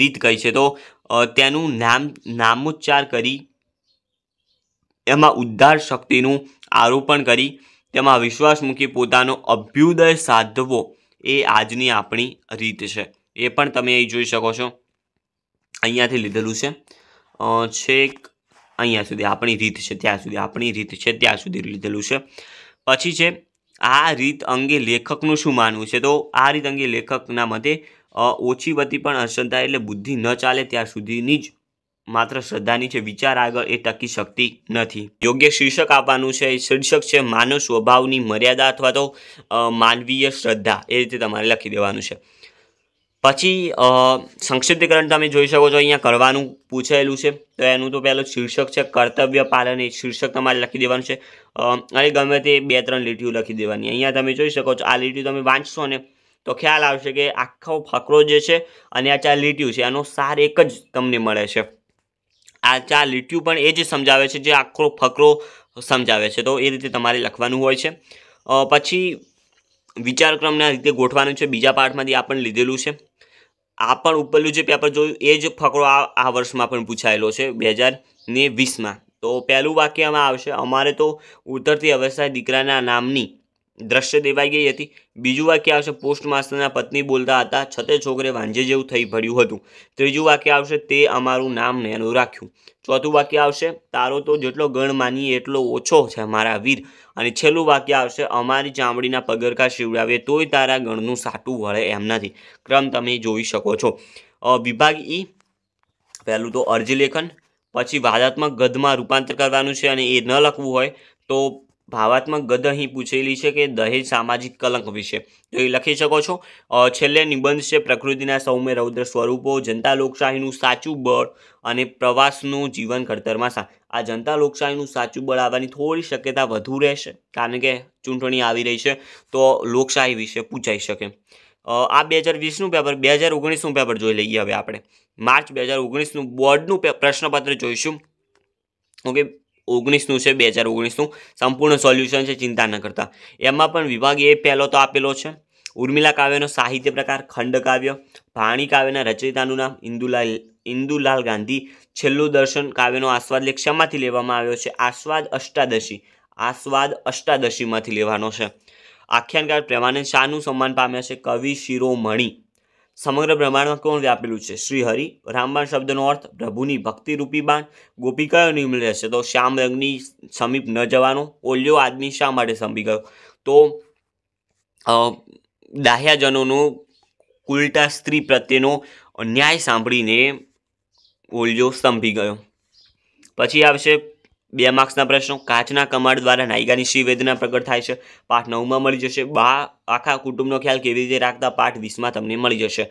S1: રીત કઈ છે તો તેનું નામ નામોચ્ચાર કરી એમાં ઉદ્ધાર શક્તિનું આરોપણ કરી તેમાં વિશ્વાસ મૂકી પોતાનો અભ્યુદય સાધવો એ આજની આપણી રીત છે એ પણ તમે અહીં જોઈ શકો છો અહીંયાથી લીધેલું છે છેક અહીંયા સુધી આપણી રીત છે ત્યાં સુધી આપણી રીત છે ત્યાં સુધી લીધેલું છે પછી છે આ રીત અંગે લેખકનું શું માનવું છે તો આ રીત અંગે લેખકના મતે ઓછી વતી પણ અશ્રદ્ધા એટલે બુદ્ધિ ન ચાલે ત્યાં સુધીની જ માત્ર શ્રદ્ધાની છે વિચાર આગળ એ ટકી શકતી નથી યોગ્ય શીર્ષક આપવાનું છે શીર્ષક છે માનવ સ્વભાવની મર્યાદા અથવા તો માનવીય શ્રદ્ધા એ રીતે તમારે લખી દેવાનું છે પછી સંક્ષિપ્તીકરણ તમે જોઈ શકો છો અહીંયા કરવાનું પૂછેલું છે તો એનું તો પહેલું શીર્ષક છે કર્તવ્ય પાલન એ શીર્ષક તમારે લખી દેવાનું છે અને ગમે તે બે ત્રણ લીટીઓ લખી દેવાની અહીંયા તમે જોઈ શકો છો આ લીટીઓ તમે વાંચશો ને તો ખ્યાલ આવશે કે આખો ફકરો જે છે અને આ ચાર લીટીઓ છે એનો સાર એક જ તમને મળે છે આ ચાર લીટીઓ પણ એ જ સમજાવે છે જે આખો ફકરો સમજાવે છે તો એ રીતે તમારે લખવાનું હોય છે પછી વિચારક્રમના રીતે ગોઠવાનું છે બીજા પાઠમાંથી આ પણ લીધેલું છે આ પણ ઉપરલું જે પેપર જોયું એ જ ફકરો આ વર્ષમાં પણ પૂછાયેલો છે બે હજાર ને વીસમાં તો પહેલું વાક્યમાં આવશે અમારે તો ઉતરતી અવસ્થાએ દીકરાના નામની દ્રશ્ય દેવાઈ ગઈ હતી બીજું વાક્ય આવશે પોસ્ટ માસ્ટરના પત્ની બોલતા હતા છતે છોકરે વાંજે જેવું થઈ ભર્યું હતું ત્રીજું વાક્ય આવશે તે અમારું નામ નેનું રાખ્યું ચોથું વાક્ય આવશે તારો તો જેટલો ગણ માનીએ એટલો ઓછો છે મારા વીર અને છેલ્લું વાક્ય આવશે અમારી ચામડીના પગરખા શિવડાવે તોય તારા ગણનું સાટું વળે એમ નથી ક્રમ તમે જોઈ શકો છો વિભાગ ઈ પહેલું તો અરજી લેખન પછી વાદાત્મક ગદમાં રૂપાંતર કરવાનું છે અને એ ન લખવું હોય તો ભાવાત્મક ગદ અહીં પૂછેલી છે કે દહેજ સામાજિક કલંક વિશે તો એ લખી શકો છો છેલ્લે નિબંધ છે પ્રકૃતિના સૌમ્ય રૌદ્ર સ્વરૂપો જનતા લોકશાહીનું સાચું બળ અને પ્રવાસનું જીવન ઘડતરમાં આ જનતા લોકશાહીનું સાચું બળ આવવાની થોડી શક્યતા વધુ રહેશે કારણ કે ચૂંટણી આવી રહી છે તો લોકશાહી વિશે પૂછાઈ શકે આ બે હજાર વીસનું પેપર બે હજાર ઓગણીસનું પેપર જોઈ લઈએ હવે આપણે માર્ચ બે હજાર ઓગણીસનું બોર્ડનું પ્રશ્નપત્ર જોઈશું ઓકે ઓગણીસનું છે બે હજાર ઓગણીસનું સંપૂર્ણ સોલ્યુશન છે ચિંતા ન કરતા એમાં પણ વિભાગ એ પહેલો તો આપેલો છે ઉર્મિલા કાવ્યનો સાહિત્ય પ્રકાર ખંડ કાવ્ય ભાણી કાવ્યના રચયિતાનું નામ ઇન્દુલાલ ઇન્દુલાલ ગાંધી છેલ્લું દર્શન કાવ્યનો આસ્વાદ લેખ લેવામાં આવ્યો છે આસ્વાદ અષ્ટાદશી આસ્વાદ અષ્ટાદશીમાંથી લેવાનો છે આખ્યાનકાર પ્રેમાનંદ શાહનું સન્માન પામ્યા છે કવિ શિરોમણી સમગ્ર બ્રહ્માંડમાં કોણ વ્યાપેલું છે શ્રીહરિ રામબાણ શબ્દનો અર્થ પ્રભુની ભક્તિરૂપી બાણ ગોપિકાઓ નિમ્ન રહેશે તો શ્યામ રંગની સમીપ ન જવાનો ઓલ્યો આદમી શા માટે સંભી ગયો તો દાહ્યાજનોનો ઉલટા સ્ત્રી પ્રત્યેનો ન્યાય સાંભળીને ઓલિયો સ્તંભી ગયો પછી આવશે બે માર્ક્સના પ્રશ્નો કાચના કમાડ દ્વારા નાયિકાની શિવ વેદના પ્રગટ થાય છે પાઠ નવમાં મળી જશે બા આખા કુટુંબનો ખ્યાલ કેવી રીતે રાખતા પાઠ વીસમાં તમને મળી જશે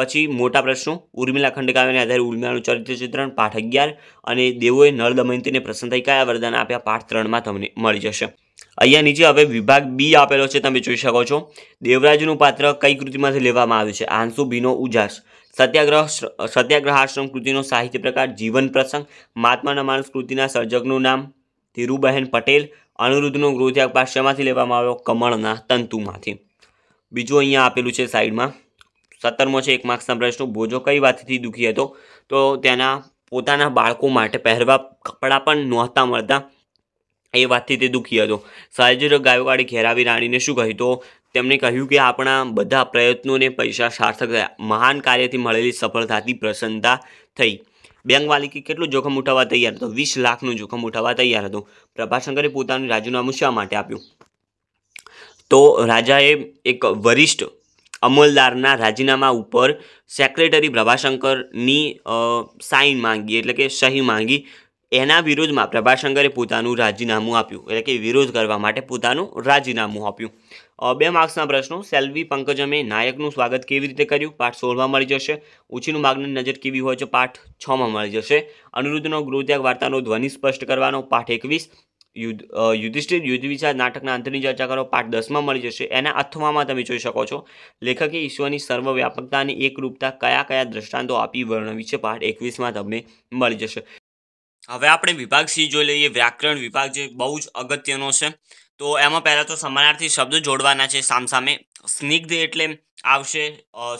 S1: પછી મોટા પ્રશ્નો ઉર્મિલા ખંડકાવ્યને આધારે ઉર્મિલાનું ચરિત્ર પાઠ અગિયાર અને દેવોએ નળ દમયંતીને પ્રસન્ન થઈ કયા વરદાન આપ્યા પાઠ ત્રણમાં તમને મળી જશે અહીંયા નીચે હવે વિભાગ બી આપેલો છે તમે જોઈ શકો છો દેવરાજનું પાત્ર કઈ કૃતિમાંથી લેવામાં આવ્યું છે આંસુ ભીનો ઉજાસ સત્યાગ્રહ સત્યાગ્રહ આશ્રમ કૃતિનો સાહિત્ય પ્રકાર જીવન પ્રસંગ મહાત્માના માણસ કૃતિના સર્જકનું નામ ધીરુબહેન પટેલ અનુરુદ્ધનો ગૃહત્યાગ પાશ્યમાંથી લેવામાં આવ્યો કમળના તંતુમાંથી બીજું અહીંયા આપેલું છે સાઈડમાં સત્તરમો છે એક માર્ક્સના પ્રશ્નો બોજો કઈ વાતથી દુઃખી હતો તો તેના પોતાના બાળકો માટે પહેરવા કપડાં પણ નહોતા મળતા એ વાતથી તે દુઃખી હતો સયાજીરાવ ગાયકવાડે ઘેરાવી રાણીને શું કહ્યું તો તેમણે કહ્યું કે આપણા બધા પ્રયત્નોને પૈસા સાર્થક થયા મહાન કાર્યથી મળેલી સફળતાથી પ્રસન્નતા થઈ બેંક માલિકે કેટલું જોખમ ઉઠાવવા તૈયાર હતો વીસ લાખનું જોખમ ઉઠાવવા તૈયાર હતું પ્રભાશંકરે પોતાનું રાજીનામું શા માટે આપ્યું તો રાજાએ એક વરિષ્ઠ અમલદારના રાજીનામા ઉપર સેક્રેટરી પ્રભાશંકરની સાઈન માંગી એટલે કે સહી માંગી એના વિરોધમાં પ્રભાશંકરે પોતાનું રાજીનામું આપ્યું એટલે કે વિરોધ કરવા માટે પોતાનું રાજીનામું આપ્યું બે માર્ક્સના પ્રશ્નો સેલ્વી પંકજમે નાયકનું સ્વાગત કેવી રીતે કર્યું પાઠ સોળમાં મળી જશે ઉછીનું માગની નજર કેવી હોય છે પાઠ છમાં મળી જશે અનિરુદ્ધનો ગૃહત્યાગ વાર્તાનો ધ્વનિ સ્પષ્ટ કરવાનો પાઠ એકવીસ યુદ્ધ યુધિષ્ઠિર યુદ્ધ વિચાર નાટકના અંતની ચર્ચા કરો પાઠ દસમાં મળી જશે એના અથવામાં તમે જોઈ શકો છો લેખકે ઈશ્વરની સર્વવ્યાપકતાની એકરૂપતા કયા કયા દ્રષ્ટાંતો આપી વર્ણવી છે પાઠ એકવીસમાં તમને મળી જશે હવે આપણે વિભાગ સી જોઈ લઈએ વ્યાકરણ વિભાગ જે બહુ જ અગત્યનો છે તો એમાં પહેલાં તો સમાનાર્થી શબ્દ જોડવાના છે સામસામે સ્નિગ્ધ એટલે આવશે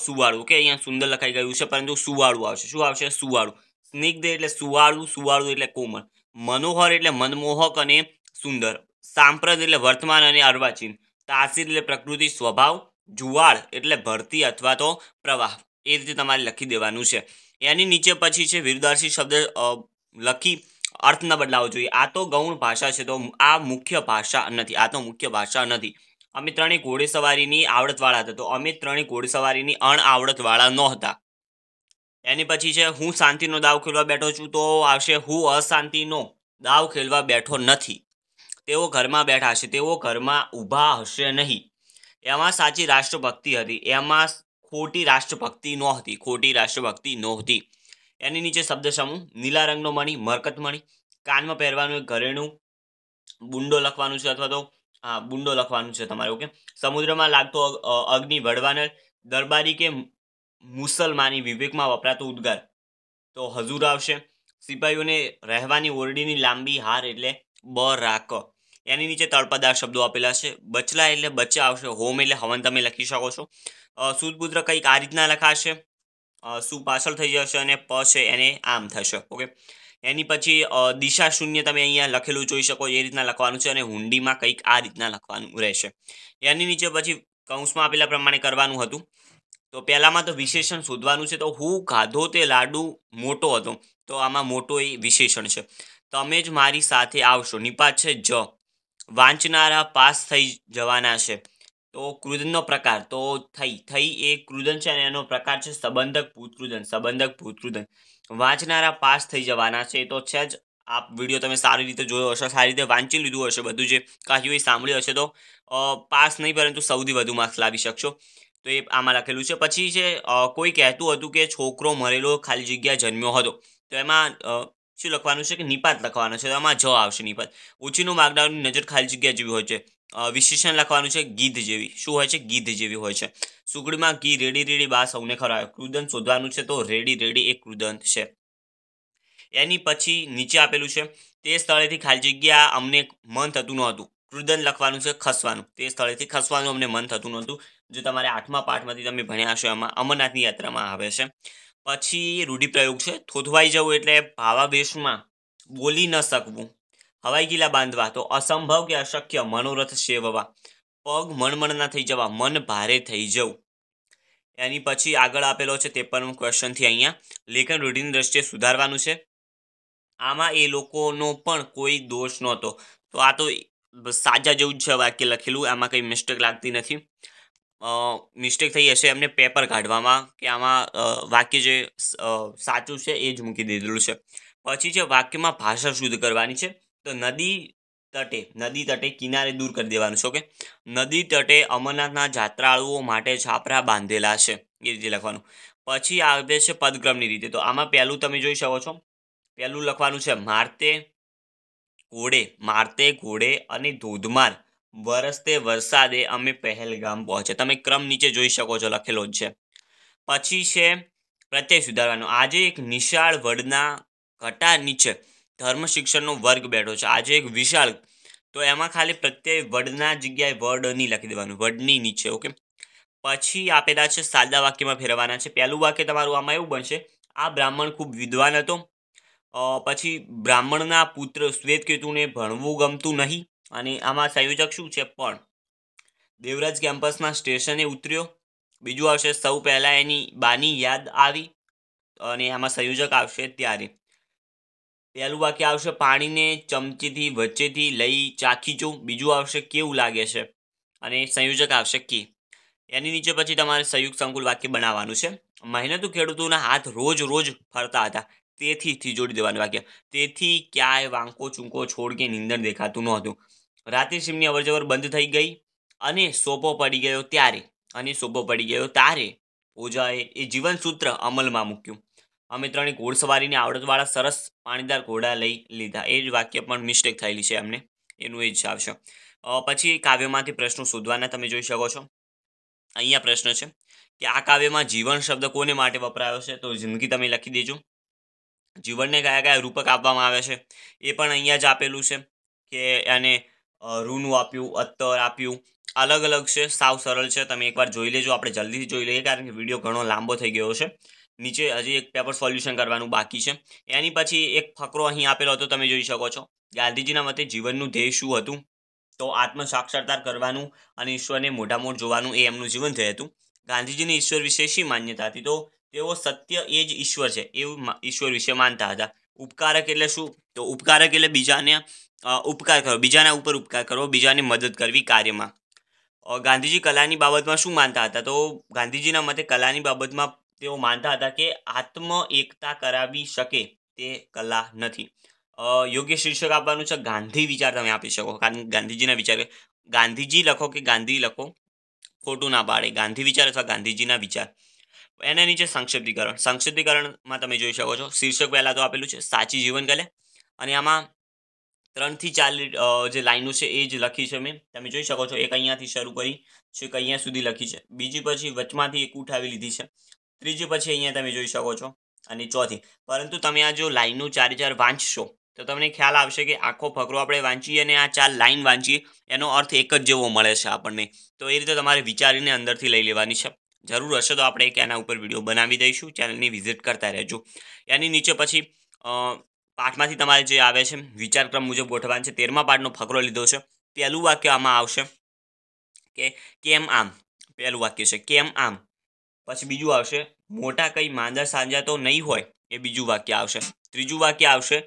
S1: સુવાળું કે અહીંયા સુંદર લખાઈ ગયું છે પરંતુ સુવાળું આવશે શું આવશે સુવાળું સ્નિગ્ધ એટલે સુવાળું સુવાળું એટલે કોમળ મનોહર એટલે મનમોહક અને સુંદર સાંપ્રદ એટલે વર્તમાન અને અર્વાચીન તાસીર એટલે પ્રકૃતિ સ્વભાવ જુવાળ એટલે ભરતી અથવા તો પ્રવાહ એ રીતે તમારે લખી દેવાનું છે એની નીચે પછી છે વિરુદ્ધાર્થી શબ્દ લખી અર્થ ન બદલાવો જોઈએ આ તો ગૌણ ભાષા છે તો આ મુખ્ય ભાષા નથી આ તો મુખ્ય ભાષા નથી અમે ત્રણેય ઘોડેસવારીની આવડતવાળા હતા તો અમે ત્રણેય ઘોડેસવારીની અણઆવડતવાળા નહોતા એની પછી છે હું શાંતિનો દાવ ખેલવા બેઠો છું તો આવશે હું અશાંતિનો દાવ ખેલવા બેઠો નથી તેઓ ઘરમાં બેઠા હશે તેઓ ઘરમાં ઊભા હશે નહીં એમાં સાચી રાષ્ટ્રભક્તિ હતી એમાં ખોટી રાષ્ટ્રભક્તિ નહોતી ખોટી રાષ્ટ્રભક્તિ નહોતી એની નીચે શબ્દ સમૂહ નીલા રંગનો મણી મરકત મણી કાનમાં પહેરવાનું એક ઘરેણું બુંડો લખવાનું છે અથવા તો હા બુંડો લખવાનું છે તમારે ઓકે સમુદ્રમાં લાગતો અગ્નિ વડવાનર દરબારી કે મુસલમાની વિવેકમાં વપરાતો ઉદ્ગાર તો હજુર આવશે સિપાહીઓને રહેવાની ઓરડીની લાંબી હાર એટલે બરાક એની નીચે તળપદાર શબ્દો આપેલા છે બચલા એટલે બચ્ચા આવશે હોમ એટલે હવન તમે લખી શકો છો સૂદપુત્ર કંઈક આ રીતના લખાશે શું પાછળ થઈ જશે અને પ છે એને આમ થશે ઓકે એની પછી દિશા શૂન્ય તમે અહીંયા લખેલું જોઈ શકો એ રીતના લખવાનું છે અને હુંડીમાં કંઈક આ રીતના લખવાનું રહેશે એની નીચે પછી કૌંસમાં આપેલા પ્રમાણે કરવાનું હતું તો પહેલાંમાં તો વિશેષણ શોધવાનું છે તો હું ખાધો તે લાડુ મોટો હતો તો આમાં મોટો એ વિશેષણ છે તમે જ મારી સાથે આવશો નિપાત છે જ વાંચનારા પાસ થઈ જવાના છે તો ક્રુદનનો પ્રકાર તો થઈ થઈ એ ક્રુદન છે અને એનો પ્રકાર છે સંબંધક ભૂતકૃદન સંબંધક ભૂતકૃદન વાંચનારા પાસ થઈ જવાના છે તો છે જ આ વિડીયો તમે સારી રીતે જોયો હશે સારી રીતે વાંચી લીધું હશે બધું જે કાંઈ એ સાંભળ્યું હશે તો પાસ નહીં પરંતુ સૌથી વધુ માર્ક્સ લાવી શકશો તો એ આમાં લખેલું છે પછી છે કોઈ કહેતું હતું કે છોકરો મરેલો ખાલી જગ્યા જન્મ્યો હતો તો એમાં શું લખવાનું છે કે નિપાત લખવાનો છે તો આમાં જ આવશે નિપાત ઓછીનું માગનારની નજર ખાલી જગ્યા જેવી હોય છે વિશેષણ લખવાનું છે ગીધ જેવી શું હોય છે ગીધ જેવી હોય છે સુગડીમાં ઘી રેડી રેડી બા સૌને ખરાયો કૃદંત શોધવાનું છે તો રેડી રેડી એ કૃદંત છે એની પછી નીચે આપેલું છે તે સ્થળેથી ખાલી જગ્યા અમને મન થતું નહોતું કૃદન લખવાનું છે ખસવાનું તે સ્થળેથી ખસવાનું અમને મન થતું નહોતું જે તમારે આઠમા પાઠમાંથી તમે ભણ્યા હશો એમાં અમરનાથની યાત્રામાં આવે છે પછી રૂઢિપ્રયોગ છે થોથવાઈ જવું એટલે ભાવાવેશમાં બોલી ન શકવું હવાઈ ગીલા બાંધવા તો અસંભવ કે અશક્ય મનોરથ સેવવા પગ મણમણના થઈ જવા મન ભારે થઈ જવું એની પછી આગળ આપેલો છે તે ત્રેપનમો ક્વેશ્ચનથી અહીંયા લેખન રૂઢિની દ્રષ્ટિએ સુધારવાનું છે આમાં એ લોકોનો પણ કોઈ દોષ નહોતો તો આ તો સાજા જેવું જ છે વાક્ય લખેલું આમાં કંઈ મિસ્ટેક લાગતી નથી મિસ્ટેક થઈ હશે એમને પેપર કાઢવામાં કે આમાં વાક્ય જે સાચું છે એ જ મૂકી દીધેલું છે પછી છે વાક્યમાં ભાષા શુદ્ધ કરવાની છે તો નદી તટે નદી તટે કિનારે દૂર કરી દેવાનું છે ઓકે નદી તટે અમરનાથના જાત્રાળુઓ માટે છાપરા બાંધેલા છે એ રીતે લખવાનું પછી આવે છે પદક્રમની રીતે તો આમાં પહેલું તમે જોઈ શકો છો પહેલું લખવાનું છે મારતે ઘોડે મારતે ઘોડે અને ધોધમાર વરસતે વરસાદે અમે પહેલગામ પહોંચે તમે ક્રમ નીચે જોઈ શકો છો લખેલો જ છે પછી છે પ્રત્યય સુધારવાનો આજે એક નિશાળ વડના ઘટા નીચે ધર્મ શિક્ષણનો વર્ગ બેઠો છે આજે એક વિશાળ તો એમાં ખાલી પ્રત્યય વડના જગ્યાએ વર્ડ નહીં લખી દેવાનું વર્ડની નીચે ઓકે પછી આપેલા છે સાદા વાક્યમાં ફેરવાના છે પહેલું વાક્ય તમારું આમાં એવું બનશે આ બ્રાહ્મણ ખૂબ વિદ્વાન હતો પછી બ્રાહ્મણના પુત્ર શ્વેતકેતુને ભણવું ગમતું નહીં અને આમાં સંયોજક શું છે પણ દેવરાજ કેમ્પસના સ્ટેશને ઉતર્યો બીજું આવશે સૌ પહેલાં એની બાની યાદ આવી અને આમાં સંયોજક આવશે ત્યારે પહેલું વાક્ય આવશે પાણીને ચમચીથી વચ્ચેથી લઈ ચાખી જોઉં બીજું આવશે કેવું લાગે છે અને સંયોજક આવશે કી એની નીચે પછી તમારે સંયુક્ત સંકુલ વાક્ય બનાવવાનું છે મહેનતુ ખેડૂતોના હાથ રોજ રોજ ફરતા હતા તેથીથી જોડી દેવાનું વાક્ય તેથી ક્યાંય વાંકો ચૂંકો છોડ કે નીંદર દેખાતું નહોતું રાતે સિમની અવરજવર બંધ થઈ ગઈ અને સોપો પડી ગયો ત્યારે અને સોપો પડી ગયો તારે ઓજાએ એ જીવનસૂત્ર અમલમાં મૂક્યું અમે ત્રણે ઘોડસવારીની આવડતવાળા સરસ પાણીદાર ઘોડા લઈ લીધા એ જ વાક્ય પણ મિસ્ટેક થયેલી છે એમને એનું એ જ આવશે પછી કાવ્યમાંથી પ્રશ્નો શોધવાના તમે જોઈ શકો છો અહીંયા પ્રશ્ન છે કે આ કાવ્યમાં જીવન શબ્દ કોને માટે વપરાયો છે તો જિંદગી તમે લખી દેજો જીવનને કયા કયા રૂપક આપવામાં આવે છે એ પણ અહીંયા જ આપેલું છે કે એને રૂનું આપ્યું અત્તર આપ્યું અલગ અલગ છે સાવ સરળ છે તમે એકવાર જોઈ લેજો આપણે જલ્દીથી જોઈ લઈએ કારણ કે વિડીયો ઘણો લાંબો થઈ ગયો છે નીચે હજી એક પેપર સોલ્યુશન કરવાનું બાકી છે એની પછી એક ફકરો અહીં આપેલો હતો તમે જોઈ શકો છો ગાંધીજીના મતે જીવનનું ધ્યેય શું હતું તો આત્મ સાક્ષરતા કરવાનું અને ઈશ્વરને મોઢામોઢ જોવાનું એ એમનું જીવન ધ્યેય હતું ગાંધીજીની ઈશ્વર વિશે શી માન્યતા હતી તો તેઓ સત્ય એ જ ઈશ્વર છે એવું ઈશ્વર વિશે માનતા હતા ઉપકારક એટલે શું તો ઉપકારક એટલે બીજાને ઉપકાર કરવો બીજાના ઉપર ઉપકાર કરવો બીજાને મદદ કરવી કાર્યમાં ગાંધીજી કલાની બાબતમાં શું માનતા હતા તો ગાંધીજીના મતે કલાની બાબતમાં તેઓ માનતા હતા કે આત્મ એકતા કરાવી શકે તે કલા નથી યોગ્ય શીર્ષક આપવાનું છે ગાંધી વિચાર તમે આપી શકો કારણ કે ગાંધીજીના વિચાર ગાંધીજી લખો કે ગાંધી લખો ખોટું ના પાડે ગાંધી વિચાર અથવા ગાંધીજીના વિચાર એના નીચે સંક્ષિપ્તીકરણ સંક્ષિપ્તીકરણમાં તમે જોઈ શકો છો શીર્ષક પહેલાં તો આપેલું છે સાચી જીવન કલે અને આમાં ત્રણથી ચાર જે લાઈનો છે એ જ લખી છે મેં તમે જોઈ શકો છો એક અહીંયાથી શરૂ કરી છે એક અહીંયા સુધી લખી છે બીજી પછી વચમાંથી એક ઉઠાવી લીધી છે ત્રીજી પછી અહીંયા તમે જોઈ શકો છો અને ચોથી પરંતુ તમે આ જો લાઇનનું ચારે ચાર વાંચશો તો તમને ખ્યાલ આવશે કે આખો ફકરો આપણે વાંચીએ અને આ ચાર લાઈન વાંચીએ એનો અર્થ એક જ જેવો મળે છે આપણને તો એ રીતે તમારે વિચારીને અંદરથી લઈ લેવાની છે જરૂર હશે તો આપણે એક એના ઉપર વિડીયો બનાવી દઈશું ચેનલની વિઝિટ કરતા રહેજો એની નીચે પછી પાઠમાંથી તમારે જે આવે છે વિચારક્રમ મુજબ ગોઠવાનું છે તેરમા પાઠનો ફકરો લીધો છે પહેલું વાક્ય આમાં આવશે કે કેમ આમ પહેલું વાક્ય છે કેમ આમ પછી બીજું આવશે મોટા કંઈ માંદા સાંજા તો નહીં હોય એ બીજું વાક્ય આવશે ત્રીજું વાક્ય આવશે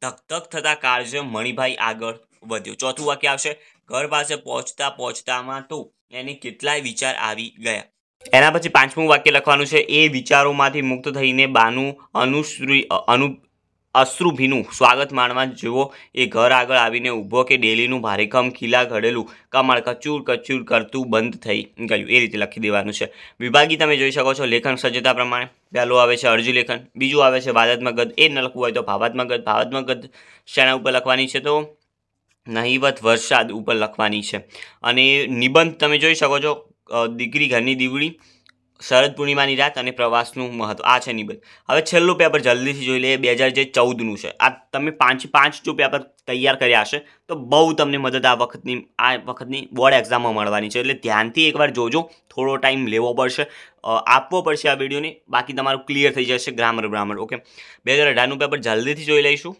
S1: ધકધક થતા કાળજે મણિભાઈ આગળ વધ્યો ચોથું વાક્ય આવશે ઘર પાસે પહોંચતા પહોંચતામાં તો એને કેટલાય વિચાર આવી ગયા એના પછી પાંચમું વાક્ય લખવાનું છે એ વિચારોમાંથી મુક્ત થઈને બાનું અનુશ્રી અનુ અશ્રુભીનું સ્વાગત માણવા જુઓ એ ઘર આગળ આવીને ઊભો કે ડેલીનું ભારેખમ ખીલા ઘડેલું કમળ કચૂર કચૂર કરતું બંધ થઈ ગયું એ રીતે લખી દેવાનું છે વિભાગી તમે જોઈ શકો છો લેખન સજ્જતા પ્રમાણે પહેલું આવે છે અરજી લેખન બીજું આવે છે વાદાત્મક ગદ એ ન લખવું હોય તો ભાવાત્મક ગદ ભાવાત્મક ગદ શેના ઉપર લખવાની છે તો નહીવત વરસાદ ઉપર લખવાની છે અને નિબંધ તમે જોઈ શકો છો દીકરી ઘરની દીવડી શરદ પૂર્ણિમાની રાત અને પ્રવાસનું મહત્વ આ છે નિબંધ હવે છેલ્લું પેપર જલ્દીથી જોઈ લઈએ બે હજાર જે ચૌદનું છે આ તમે પાંચ પાંચ જો પેપર તૈયાર કર્યા હશે તો બહુ તમને મદદ આ વખતની આ વખતની બોર્ડ એક્ઝામમાં મળવાની છે એટલે ધ્યાનથી એકવાર જોજો થોડો ટાઈમ લેવો પડશે આપવો પડશે આ વિડીયોને બાકી તમારું ક્લિયર થઈ જશે ગ્રામર ગ્રામર ઓકે બે હજાર અઢારનું પેપર જલ્દીથી જોઈ લઈશું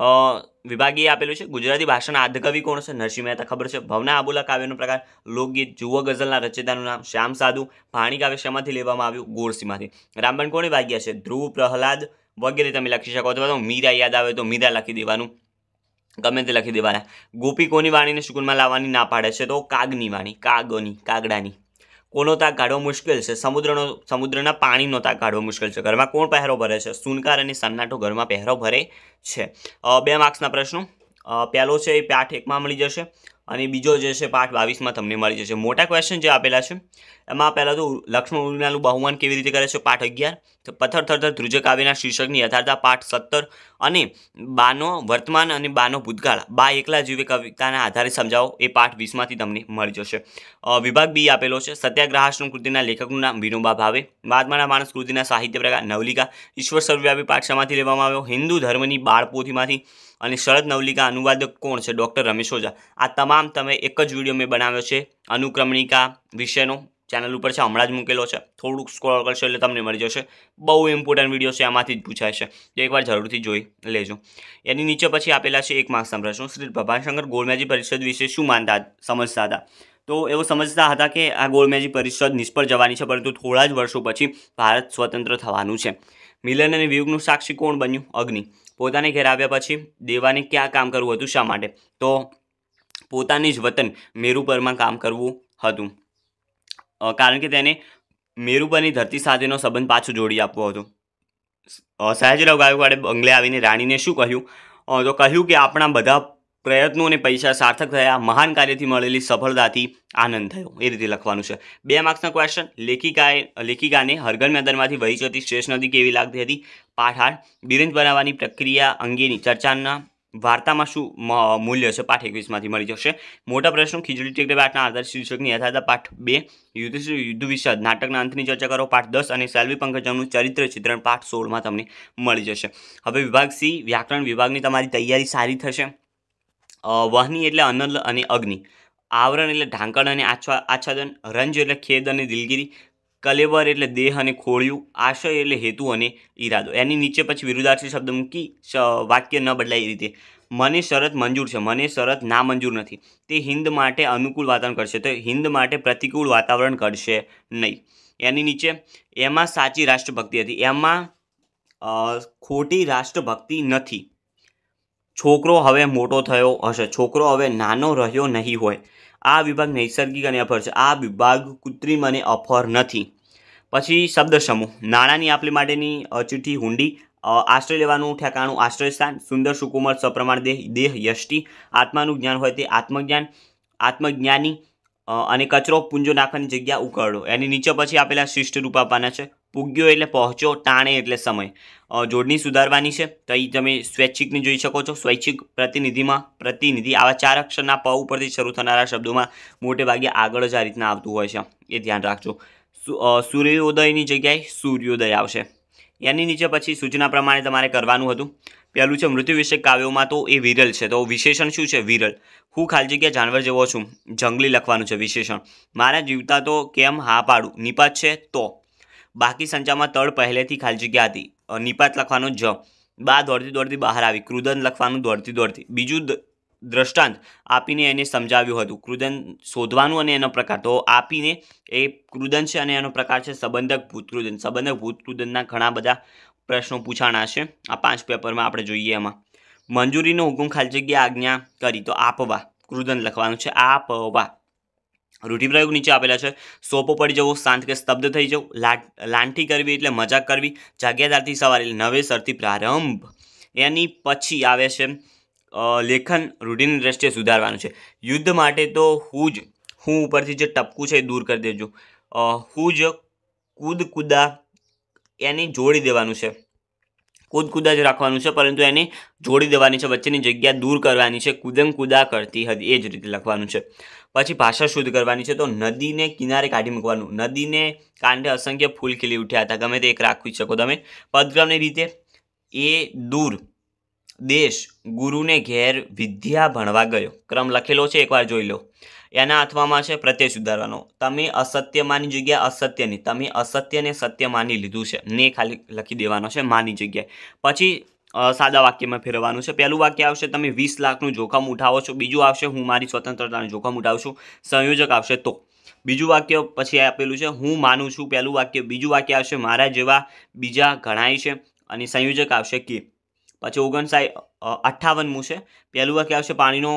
S1: વિભાગીએ આપેલું છે ગુજરાતી ભાષાના આદકવિ કોણ છે નરસિંહ મહેતા ખબર છે ભવના આબોલા કાવ્યનો પ્રકાર લોકગીત જુઓ ગઝલના રચયતાનું નામ શ્યામ સાધુ ભાણી કાવ્ય શેમાંથી લેવામાં આવ્યું ગોળસીમાંથી રામબણ કોણે વાગ્યા છે ધ્રુવ પ્રહલાદ વગેરે તમે લખી શકો અથવા તો મીરા યાદ આવે તો મીરા લખી દેવાનું ગમે તે લખી દેવાના ગોપી કોની વાણીને સુકૂનમાં લાવવાની ના પાડે છે તો કાગની વાણી કાગોની કાગડાની કોનો તાક કાઢવો મુશ્કેલ છે સમુદ્રનો સમુદ્રના પાણીનો તાક કાઢવો મુશ્કેલ છે ઘરમાં કોણ પહેરો ભરે છે સુનકાર અને સન્નાટો ઘરમાં પહેરો ભરે છે બે માર્ક્સના પ્રશ્નો પહેલો છે એ પાઠ એકમાં મળી જશે અને બીજો જે છે પાઠ બાવીસમાં તમને મળી જશે મોટા ક્વેશ્ચન જે આપેલા છે એમાં પહેલાં તો લક્ષ્મણ ઉર્મિલાનું બહુમાન કેવી રીતે કરે છે પાઠ અગિયાર તો પથ્થર થરથર ધ્રુજ કાવ્યના શીર્ષકની યથાર્થતા પાઠ સત્તર અને બાનો વર્તમાન અને બાનો ભૂતકાળ બા એકલા જેવી કવિતાના આધારે સમજાવો એ પાઠ વીસમાંથી તમને મળી જશે વિભાગ બી આપેલો છે સત્યાગ્રહાશ્રમ કૃતિના લેખકનું નામ વિનોબા ભાવે મહાત્માના માણસ કૃતિના સાહિત્ય પ્રકાર નવલિકા ઈશ્વર સર્વવ્યાપી પાઠ લેવામાં આવ્યો હિન્દુ ધર્મની બાળપોથીમાંથી અને શરદ નવલિકા અનુવાદક કોણ છે ડૉક્ટર રમેશ ઓઝા આ તમામ તમે એક જ વિડીયો મેં બનાવ્યો છે અનુક્રમણિકા વિશેનો ચેનલ ઉપર છે હમણાં જ મૂકેલો છે થોડુંક સ્ક્રોલ કરશો એટલે તમને મળી જશે બહુ ઇમ્પોર્ટન્ટ વિડીયો છે આમાંથી જ પૂછાય છે જે એકવાર જરૂરથી જોઈ લેજો એની નીચે પછી આપેલા છે એક માર્ક્સ પ્રશ્નો શ્રી પ્રભાશંકર ગોળમેજી પરિષદ વિશે શું માનતા સમજતા હતા તો એવો સમજતા હતા કે આ ગોળમેજી પરિષદ નિષ્ફળ જવાની છે પરંતુ થોડા જ વર્ષો પછી ભારત સ્વતંત્ર થવાનું છે મિલન અને વિયુગનું સાક્ષી કોણ બન્યું અગ્નિ પોતાને ઘેર આવ્યા પછી દેવાને ક્યાં કામ કરવું હતું શા માટે તો પોતાની જ વતન મેરુ પરમાં કામ કરવું હતું કારણ કે તેને મેરુ પરની ધરતી સાથેનો સંબંધ પાછો જોડી આપવો હતો સહેજરાવ ગાયકવાડે બંગલે આવીને રાણીને શું કહ્યું તો કહ્યું કે આપણા બધા પ્રયત્નો અને પૈસા સાર્થક થયા મહાન કાર્યથી મળેલી સફળતાથી આનંદ થયો એ રીતે લખવાનું છે બે માર્ક્સના ક્વેશ્ચન લેખિકાએ લેખિકાને હરગન મેદાનમાંથી વહી જતી શ્રેષ્ઠ નદી કેવી લાગતી હતી પાઠાર બિરંજ બનાવવાની પ્રક્રિયા અંગેની ચર્ચાના વાર્તામાં શું મૂલ્ય છે પાઠ એકવીસમાંથી મળી જશે મોટા પ્રશ્નો ખીચડી ટેકડે પાઠના આધાર શીર્ષકની યથાર્થતા પાઠ બે યુદ્ધ યુદ્ધ વિષદ નાટકના અંતની ચર્ચા કરો પાઠ દસ અને સેલ્વી પંકજમનું ચરિત્ર ચિત્રણ પાઠ સોળમાં તમને મળી જશે હવે વિભાગ સી વ્યાકરણ વિભાગની તમારી તૈયારી સારી થશે વહની એટલે અનલ અને અગ્નિ આવરણ એટલે ઢાંકણ અને આછા આચ્છાદન રંજ એટલે ખેદ અને દિલગીરી કલેવર એટલે દેહ અને ખોળિયું આશય એટલે હેતુ અને ઈરાદો એની નીચે પછી વિરુદ્ધાર્થી શબ્દ મૂકી વાક્ય ન બદલાય એ રીતે મને શરત મંજૂર છે મને શરત ના મંજૂર નથી તે હિન્દ માટે અનુકૂળ વાતાવરણ કરશે તો હિન્દ માટે પ્રતિકૂળ વાતાવરણ કરશે નહીં એની નીચે એમાં સાચી રાષ્ટ્રભક્તિ હતી એમાં ખોટી રાષ્ટ્રભક્તિ નથી છોકરો હવે મોટો થયો હશે છોકરો હવે નાનો રહ્યો નહીં હોય આ વિભાગ નૈસર્ગિક અને અફર છે આ વિભાગ કૃત્રિમ અને અફર નથી પછી શબ્દ સમૂહ નાણાંની આપલી માટેની ચિઠ્ઠી હુંડી આશ્રય લેવાનું ઠેકાણું આશ્રયસ્થાન સુંદર સુકુમાર સપ્રમાણ દેહ દેહ યષ્ટિ આત્માનું જ્ઞાન હોય તે આત્મજ્ઞાન આત્મજ્ઞાની અને કચરો પુંજો નાખવાની જગ્યા ઉકળો એની નીચે પછી આપેલા શિષ્ટ રૂપ આપવાના છે પૂગ્યો એટલે પહોંચ્યો ટાણે એટલે સમય જોડણી સુધારવાની છે તો અહીં તમે સ્વૈચ્છિકની જોઈ શકો છો સ્વૈચ્છિક પ્રતિનિધિમાં પ્રતિનિધિ આવા ચાર અક્ષરના પ ઉપરથી શરૂ થનારા શબ્દોમાં મોટે ભાગે આગળ જ આ રીતના આવતું હોય છે એ ધ્યાન રાખજો સૂર્યોદયની જગ્યાએ સૂર્યોદય આવશે એની નીચે પછી સૂચના પ્રમાણે તમારે કરવાનું હતું પહેલું છે મૃત્યુ વિશે કાવ્યોમાં તો એ વિરલ છે તો વિશેષણ શું છે વિરલ હું ખાલી જગ્યા જાનવર જેવો છું જંગલી લખવાનું છે વિશેષણ મારા જીવતા તો કેમ હા પાડું નિપાત છે તો બાકી સંચામાં તળ પહેલેથી ખાલી જગ્યા હતી નિપાત લખવાનું જ બા દોડતી દોડતી બહાર આવી ક્રુદન લખવાનું દોડતી દોડતી બીજું દ્રષ્ટાંત આપીને એને સમજાવ્યું હતું કૃદન શોધવાનું અને એનો પ્રકાર તો આપીને એ ક્રુદન છે અને એનો પ્રકાર છે સંબંધક ભૂતકૃદન સંબંધક ભૂતક્રુદનના ઘણા બધા પ્રશ્નો પૂછાણા છે આ પાંચ પેપરમાં આપણે જોઈએ એમાં મંજૂરીનો હુકુમ ખાલી જગ્યા આજ્ઞા કરી તો આપવા ક્રુદન લખવાનું છે આપવા રૂઢિપ્રયોગ નીચે આપેલા છે સોપો પડી જવું શાંત કે સ્તબ્ધ થઈ જવું લાંઠી કરવી એટલે મજાક કરવી જાગ્યાદારથી સવારે નવેસરથી પ્રારંભ એની પછી આવે છે લેખન રૂઢિની દ્રષ્ટિએ સુધારવાનું છે યુદ્ધ માટે તો હુજ હું ઉપરથી જે ટપકું છે એ દૂર કરી દેજો જ કૂદ કૂદકુદા એને જોડી દેવાનું છે કૂદ કૂદકૂદા જ રાખવાનું છે પરંતુ એને જોડી દેવાની છે વચ્ચેની જગ્યા દૂર કરવાની છે કુદંગ કુદા કરતી હતી એ જ રીતે લખવાનું છે પછી ભાષા શુદ્ધ કરવાની છે તો નદીને કિનારે કાઢી મૂકવાનું નદીને કાંડે અસંખ્ય ફૂલ ખીલી ઉઠ્યા હતા ગમે તે એક રાખવી શકો તમે પદક્રમની રીતે એ દૂર દેશ ગુરુને ઘેર વિદ્યા ભણવા ગયો ક્રમ લખેલો છે એકવાર જોઈ લો એના અથવામાં છે પ્રત્યય સુધારવાનો તમે અસત્ય માની જગ્યાએ અસત્યની તમે અસત્યને સત્ય માની લીધું છે ને ખાલી લખી દેવાનો છે માની જગ્યાએ પછી સાદા વાક્યમાં ફેરવવાનું છે પહેલું વાક્ય આવશે તમે વીસ લાખનું જોખમ ઉઠાવો છો બીજું આવશે હું મારી સ્વતંત્રતાનું જોખમ ઉઠાવું છું સંયોજક આવશે તો બીજું વાક્ય પછી આપેલું છે હું માનું છું પહેલું વાક્ય બીજું વાક્ય આવશે મારા જેવા બીજા ઘણાય છે અને સંયોજક આવશે કે પછી ઓગણસાઈ અઠ્ઠાવનમું છે પહેલું વાક્ય આવશે પાણીનો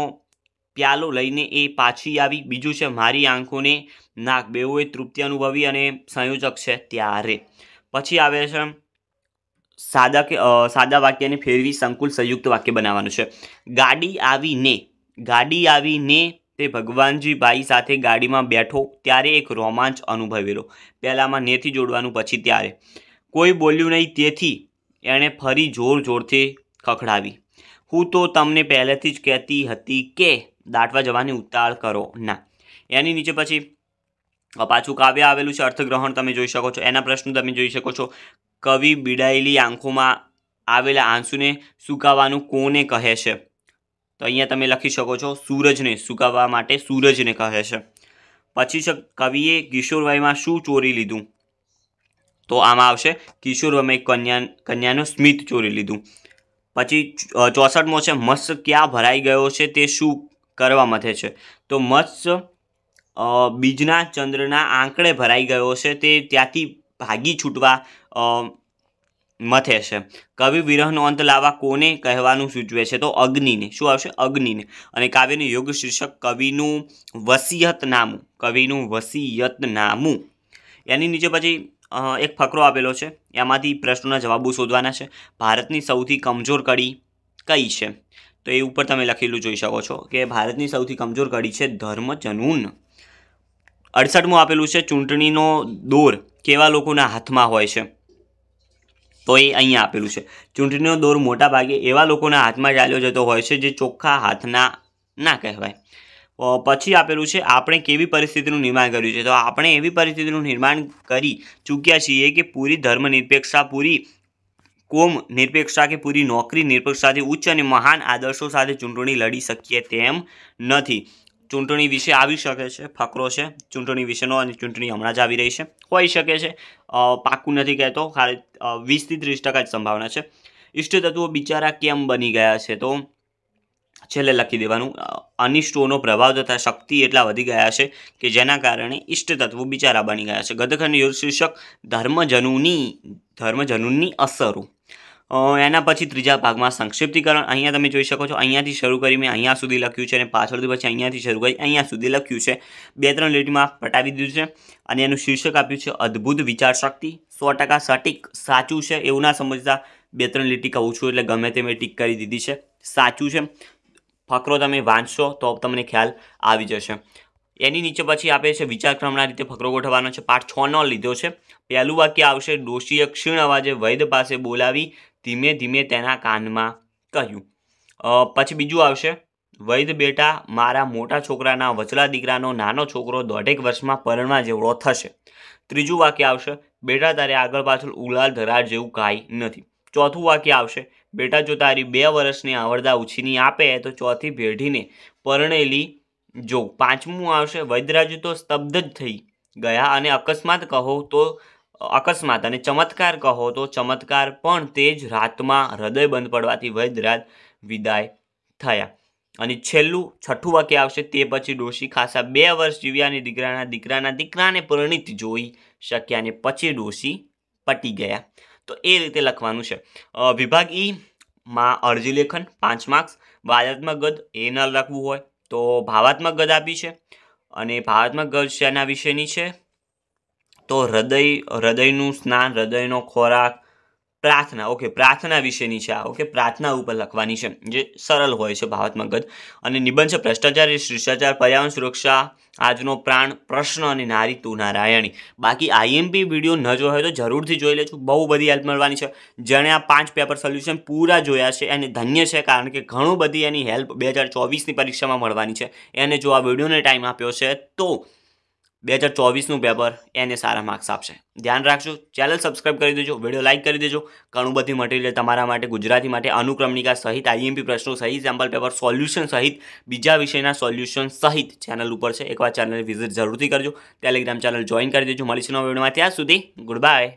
S1: પ્યાલો લઈને એ પાછી આવી બીજું છે મારી આંખોને નાક બેઓએ તૃપ્તિ અનુભવી અને સંયોજક છે ત્યારે પછી આવે છે સાદા કે સાદા વાક્યને ફેરવી સંકુલ સંયુક્ત વાક્ય બનાવવાનું છે ગાડી આવીને ગાડી આવીને તે ભગવાનજી ભાઈ સાથે ગાડીમાં બેઠો ત્યારે એક રોમાંચ અનુભવેલો પહેલાંમાં નેથી જોડવાનું પછી ત્યારે કોઈ બોલ્યું નહીં તેથી એણે ફરી જોર જોરથી ખખડાવી હું તો તમને પહેલેથી જ કહેતી હતી કે દાટવા જવાની ઉતાળ કરો ના એની નીચે પછી પાછું કાવ્ય આવેલું છે અર્થગ્રહણ તમે જોઈ શકો છો એના પ્રશ્નો તમે જોઈ શકો છો કવિ બિડાયેલી આંખોમાં આવેલા આંસુને સુકાવવાનું કોને કહે છે તો અહીંયા તમે લખી શકો છો સૂરજને સુકાવવા માટે સૂરજને કહે છે પછી કવિએ કિશોરવયમાં શું ચોરી લીધું તો આમાં આવશે કિશોરવયમાં એક કન્યા કન્યાનું સ્મિત ચોરી લીધું પછી ચોસઠમો છે મત્સ્ય ક્યાં ભરાઈ ગયો છે તે શું કરવા મથે છે તો મત્સ્ય બીજના ચંદ્રના આંકડે ભરાઈ ગયો છે તે ત્યાંથી ભાગી છૂટવા મથે છે કવિ વિરહનો અંત લાવવા કોને કહેવાનું સૂચવે છે તો અગ્નિને શું આવશે અગ્નિને અને કાવ્યનું યોગ શીર્ષક કવિનું વસિયતનામું કવિનું વસિયતનામું એની નીચે પછી એક ફકરો આપેલો છે એમાંથી પ્રશ્નોના જવાબો શોધવાના છે ભારતની સૌથી કમજોર કડી કઈ છે તો એ ઉપર તમે લખેલું જોઈ શકો છો કે ભારતની સૌથી કમજોર કડી છે ધર્મ અડસઠમું આપેલું છે ચૂંટણીનો દોર કેવા લોકોના હાથમાં હોય છે તો એ અહીંયા આપેલું છે ચૂંટણીનો દોર મોટાભાગે એવા લોકોના હાથમાં ચાલ્યો જતો હોય છે જે ચોખ્ખા હાથના ના કહેવાય પછી આપેલું છે આપણે કેવી પરિસ્થિતિનું નિર્માણ કર્યું છે તો આપણે એવી પરિસ્થિતિનું નિર્માણ કરી ચૂક્યા છીએ કે પૂરી ધર્મનિરપેક્ષતા પૂરી કોમ નિરપેક્ષતા કે પૂરી નોકરી નિરપેક્ષતાથી ઉચ્ચ અને મહાન આદર્શો સાથે ચૂંટણી લડી શકીએ તેમ નથી ચૂંટણી વિશે આવી શકે છે ફકરો છે ચૂંટણી વિશેનો અને ચૂંટણી હમણાં જ આવી રહી છે હોઈ શકે છે પાક્કું નથી કહેતો ખાલી વીસથી ત્રીસ ટકા જ સંભાવના છે ઇષ્ટતત્વો બિચારા કેમ બની ગયા છે તો છેલ્લે લખી દેવાનું અનિષ્ટોનો પ્રભાવ તથા શક્તિ એટલા વધી ગયા છે કે જેના કારણે ઇષ્ટતત્વો બિચારા બની ગયા છે ગતખંડ યોગ શીર્ષક ધર્મજનુની ધર્મજનુની અસરો એના પછી ત્રીજા ભાગમાં સંક્ષિપ્તિકરણ અહીંયા તમે જોઈ શકો છો અહીંયાથી શરૂ કરી મેં અહીંયા સુધી લખ્યું છે અને પાછળથી પછી અહીંયાથી શરૂ કરી અહીંયા સુધી લખ્યું છે બે ત્રણ લીટીમાં પટાવી દીધું છે અને એનું શીર્ષક આપ્યું છે અદ્ભુત વિચાર શક્તિ સો ટકા સટીક સાચું છે એવું ના સમજતા બે ત્રણ લીટી કહું છું એટલે ગમે તે મેં ટીક કરી દીધી છે સાચું છે ફકરો તમે વાંચશો તો તમને ખ્યાલ આવી જશે એની નીચે પછી આપે છે વિચારક્રમના રીતે ફકરો ગોઠવવાનો છે પાઠ નો લીધો છે પહેલું વાક્ય આવશે ડોશીએ ક્ષીણ અવાજે વૈદ પાસે બોલાવી ધીમે ધીમે તેના કાનમાં કહ્યું પછી બીજું આવશે વૈદ બેટા મારા મોટા છોકરાના વચલા દીકરાનો નાનો છોકરો દોઢેક વર્ષમાં પરણવા જેવડો થશે ત્રીજું વાક્ય આવશે બેટા તારે આગળ પાછળ ઉલાલ ધરાર જેવું કાંઈ નથી ચોથું વાક્ય આવશે બેટા જો તારી બે વર્ષની આવડતા ઉછીની આપે તો ચોથી ભેઢીને પરણેલી જો પાંચમું આવશે વૈદરાજુ તો સ્તબ્ધ જ થઈ ગયા અને અકસ્માત કહો તો અકસ્માત અને ચમત્કાર કહો તો ચમત્કાર પણ તે જ રાતમાં હૃદય બંધ પડવાથી વૈદ્યરાજ વિદાય થયા અને છેલ્લું છઠ્ઠું વાક્ય આવશે તે પછી ડોશી ખાસા બે વર્ષ જીવ્યા અને દીકરાના દીકરાના દીકરાને પરિણિત જોઈ શક્યા અને પછી ડોશી પટી ગયા તો એ રીતે લખવાનું છે વિભાગ ઈ માં અરજી લેખન પાંચ માર્ક્સ વાદાત્મક ગદ એ ન લખવું હોય તો ભાવાત્મક ગદ આપી છે અને ભાવાત્મક ગદ શેના વિશેની છે તો હૃદય હૃદયનું સ્નાન હૃદયનો ખોરાક પ્રાર્થના ઓકે પ્રાર્થના વિશેની છે આ ઓકે પ્રાર્થના ઉપર લખવાની છે જે સરળ હોય છે ભાવાત્મક ગદ અને નિબંધ છે ભ્રષ્ટાચાર એ શિષ્ટાચાર પર્યાવરણ સુરક્ષા આજનો પ્રાણ પ્રશ્ન અને નારી તું નારાયણી બાકી આઈએમપી વિડીયો ન જોયો હોય તો જરૂરથી જોઈ લેજો બહુ બધી હેલ્પ મળવાની છે જેણે આ પાંચ પેપર સોલ્યુશન પૂરા જોયા છે એને ધન્ય છે કારણ કે ઘણું બધી એની હેલ્પ બે હજાર ચોવીસની પરીક્ષામાં મળવાની છે એને જો આ વિડીયોને ટાઈમ આપ્યો છે તો બે હજાર ચોવીસનું પેપર એને સારા માર્ક્સ આપશે ધ્યાન રાખજો ચેનલ સબસ્ક્રાઇબ કરી દેજો વિડીયો લાઇક કરી દેજો ઘણું બધી મટીરિયલ તમારા માટે ગુજરાતી માટે અનુક્રમણિકા સહિત આઈએમપી પ્રશ્નો સહિત સેમ્પલ પેપર સોલ્યુશન સહિત બીજા વિષયના સોલ્યુશન સહિત ચેનલ ઉપર છે એકવાર ચેનલ વિઝિટ જરૂરથી કરજો ટેલિગ્રામ ચેનલ જોઈન કરી દેજો મળીશું નવા વિડીયોમાં ત્યાં સુધી ગુડ બાય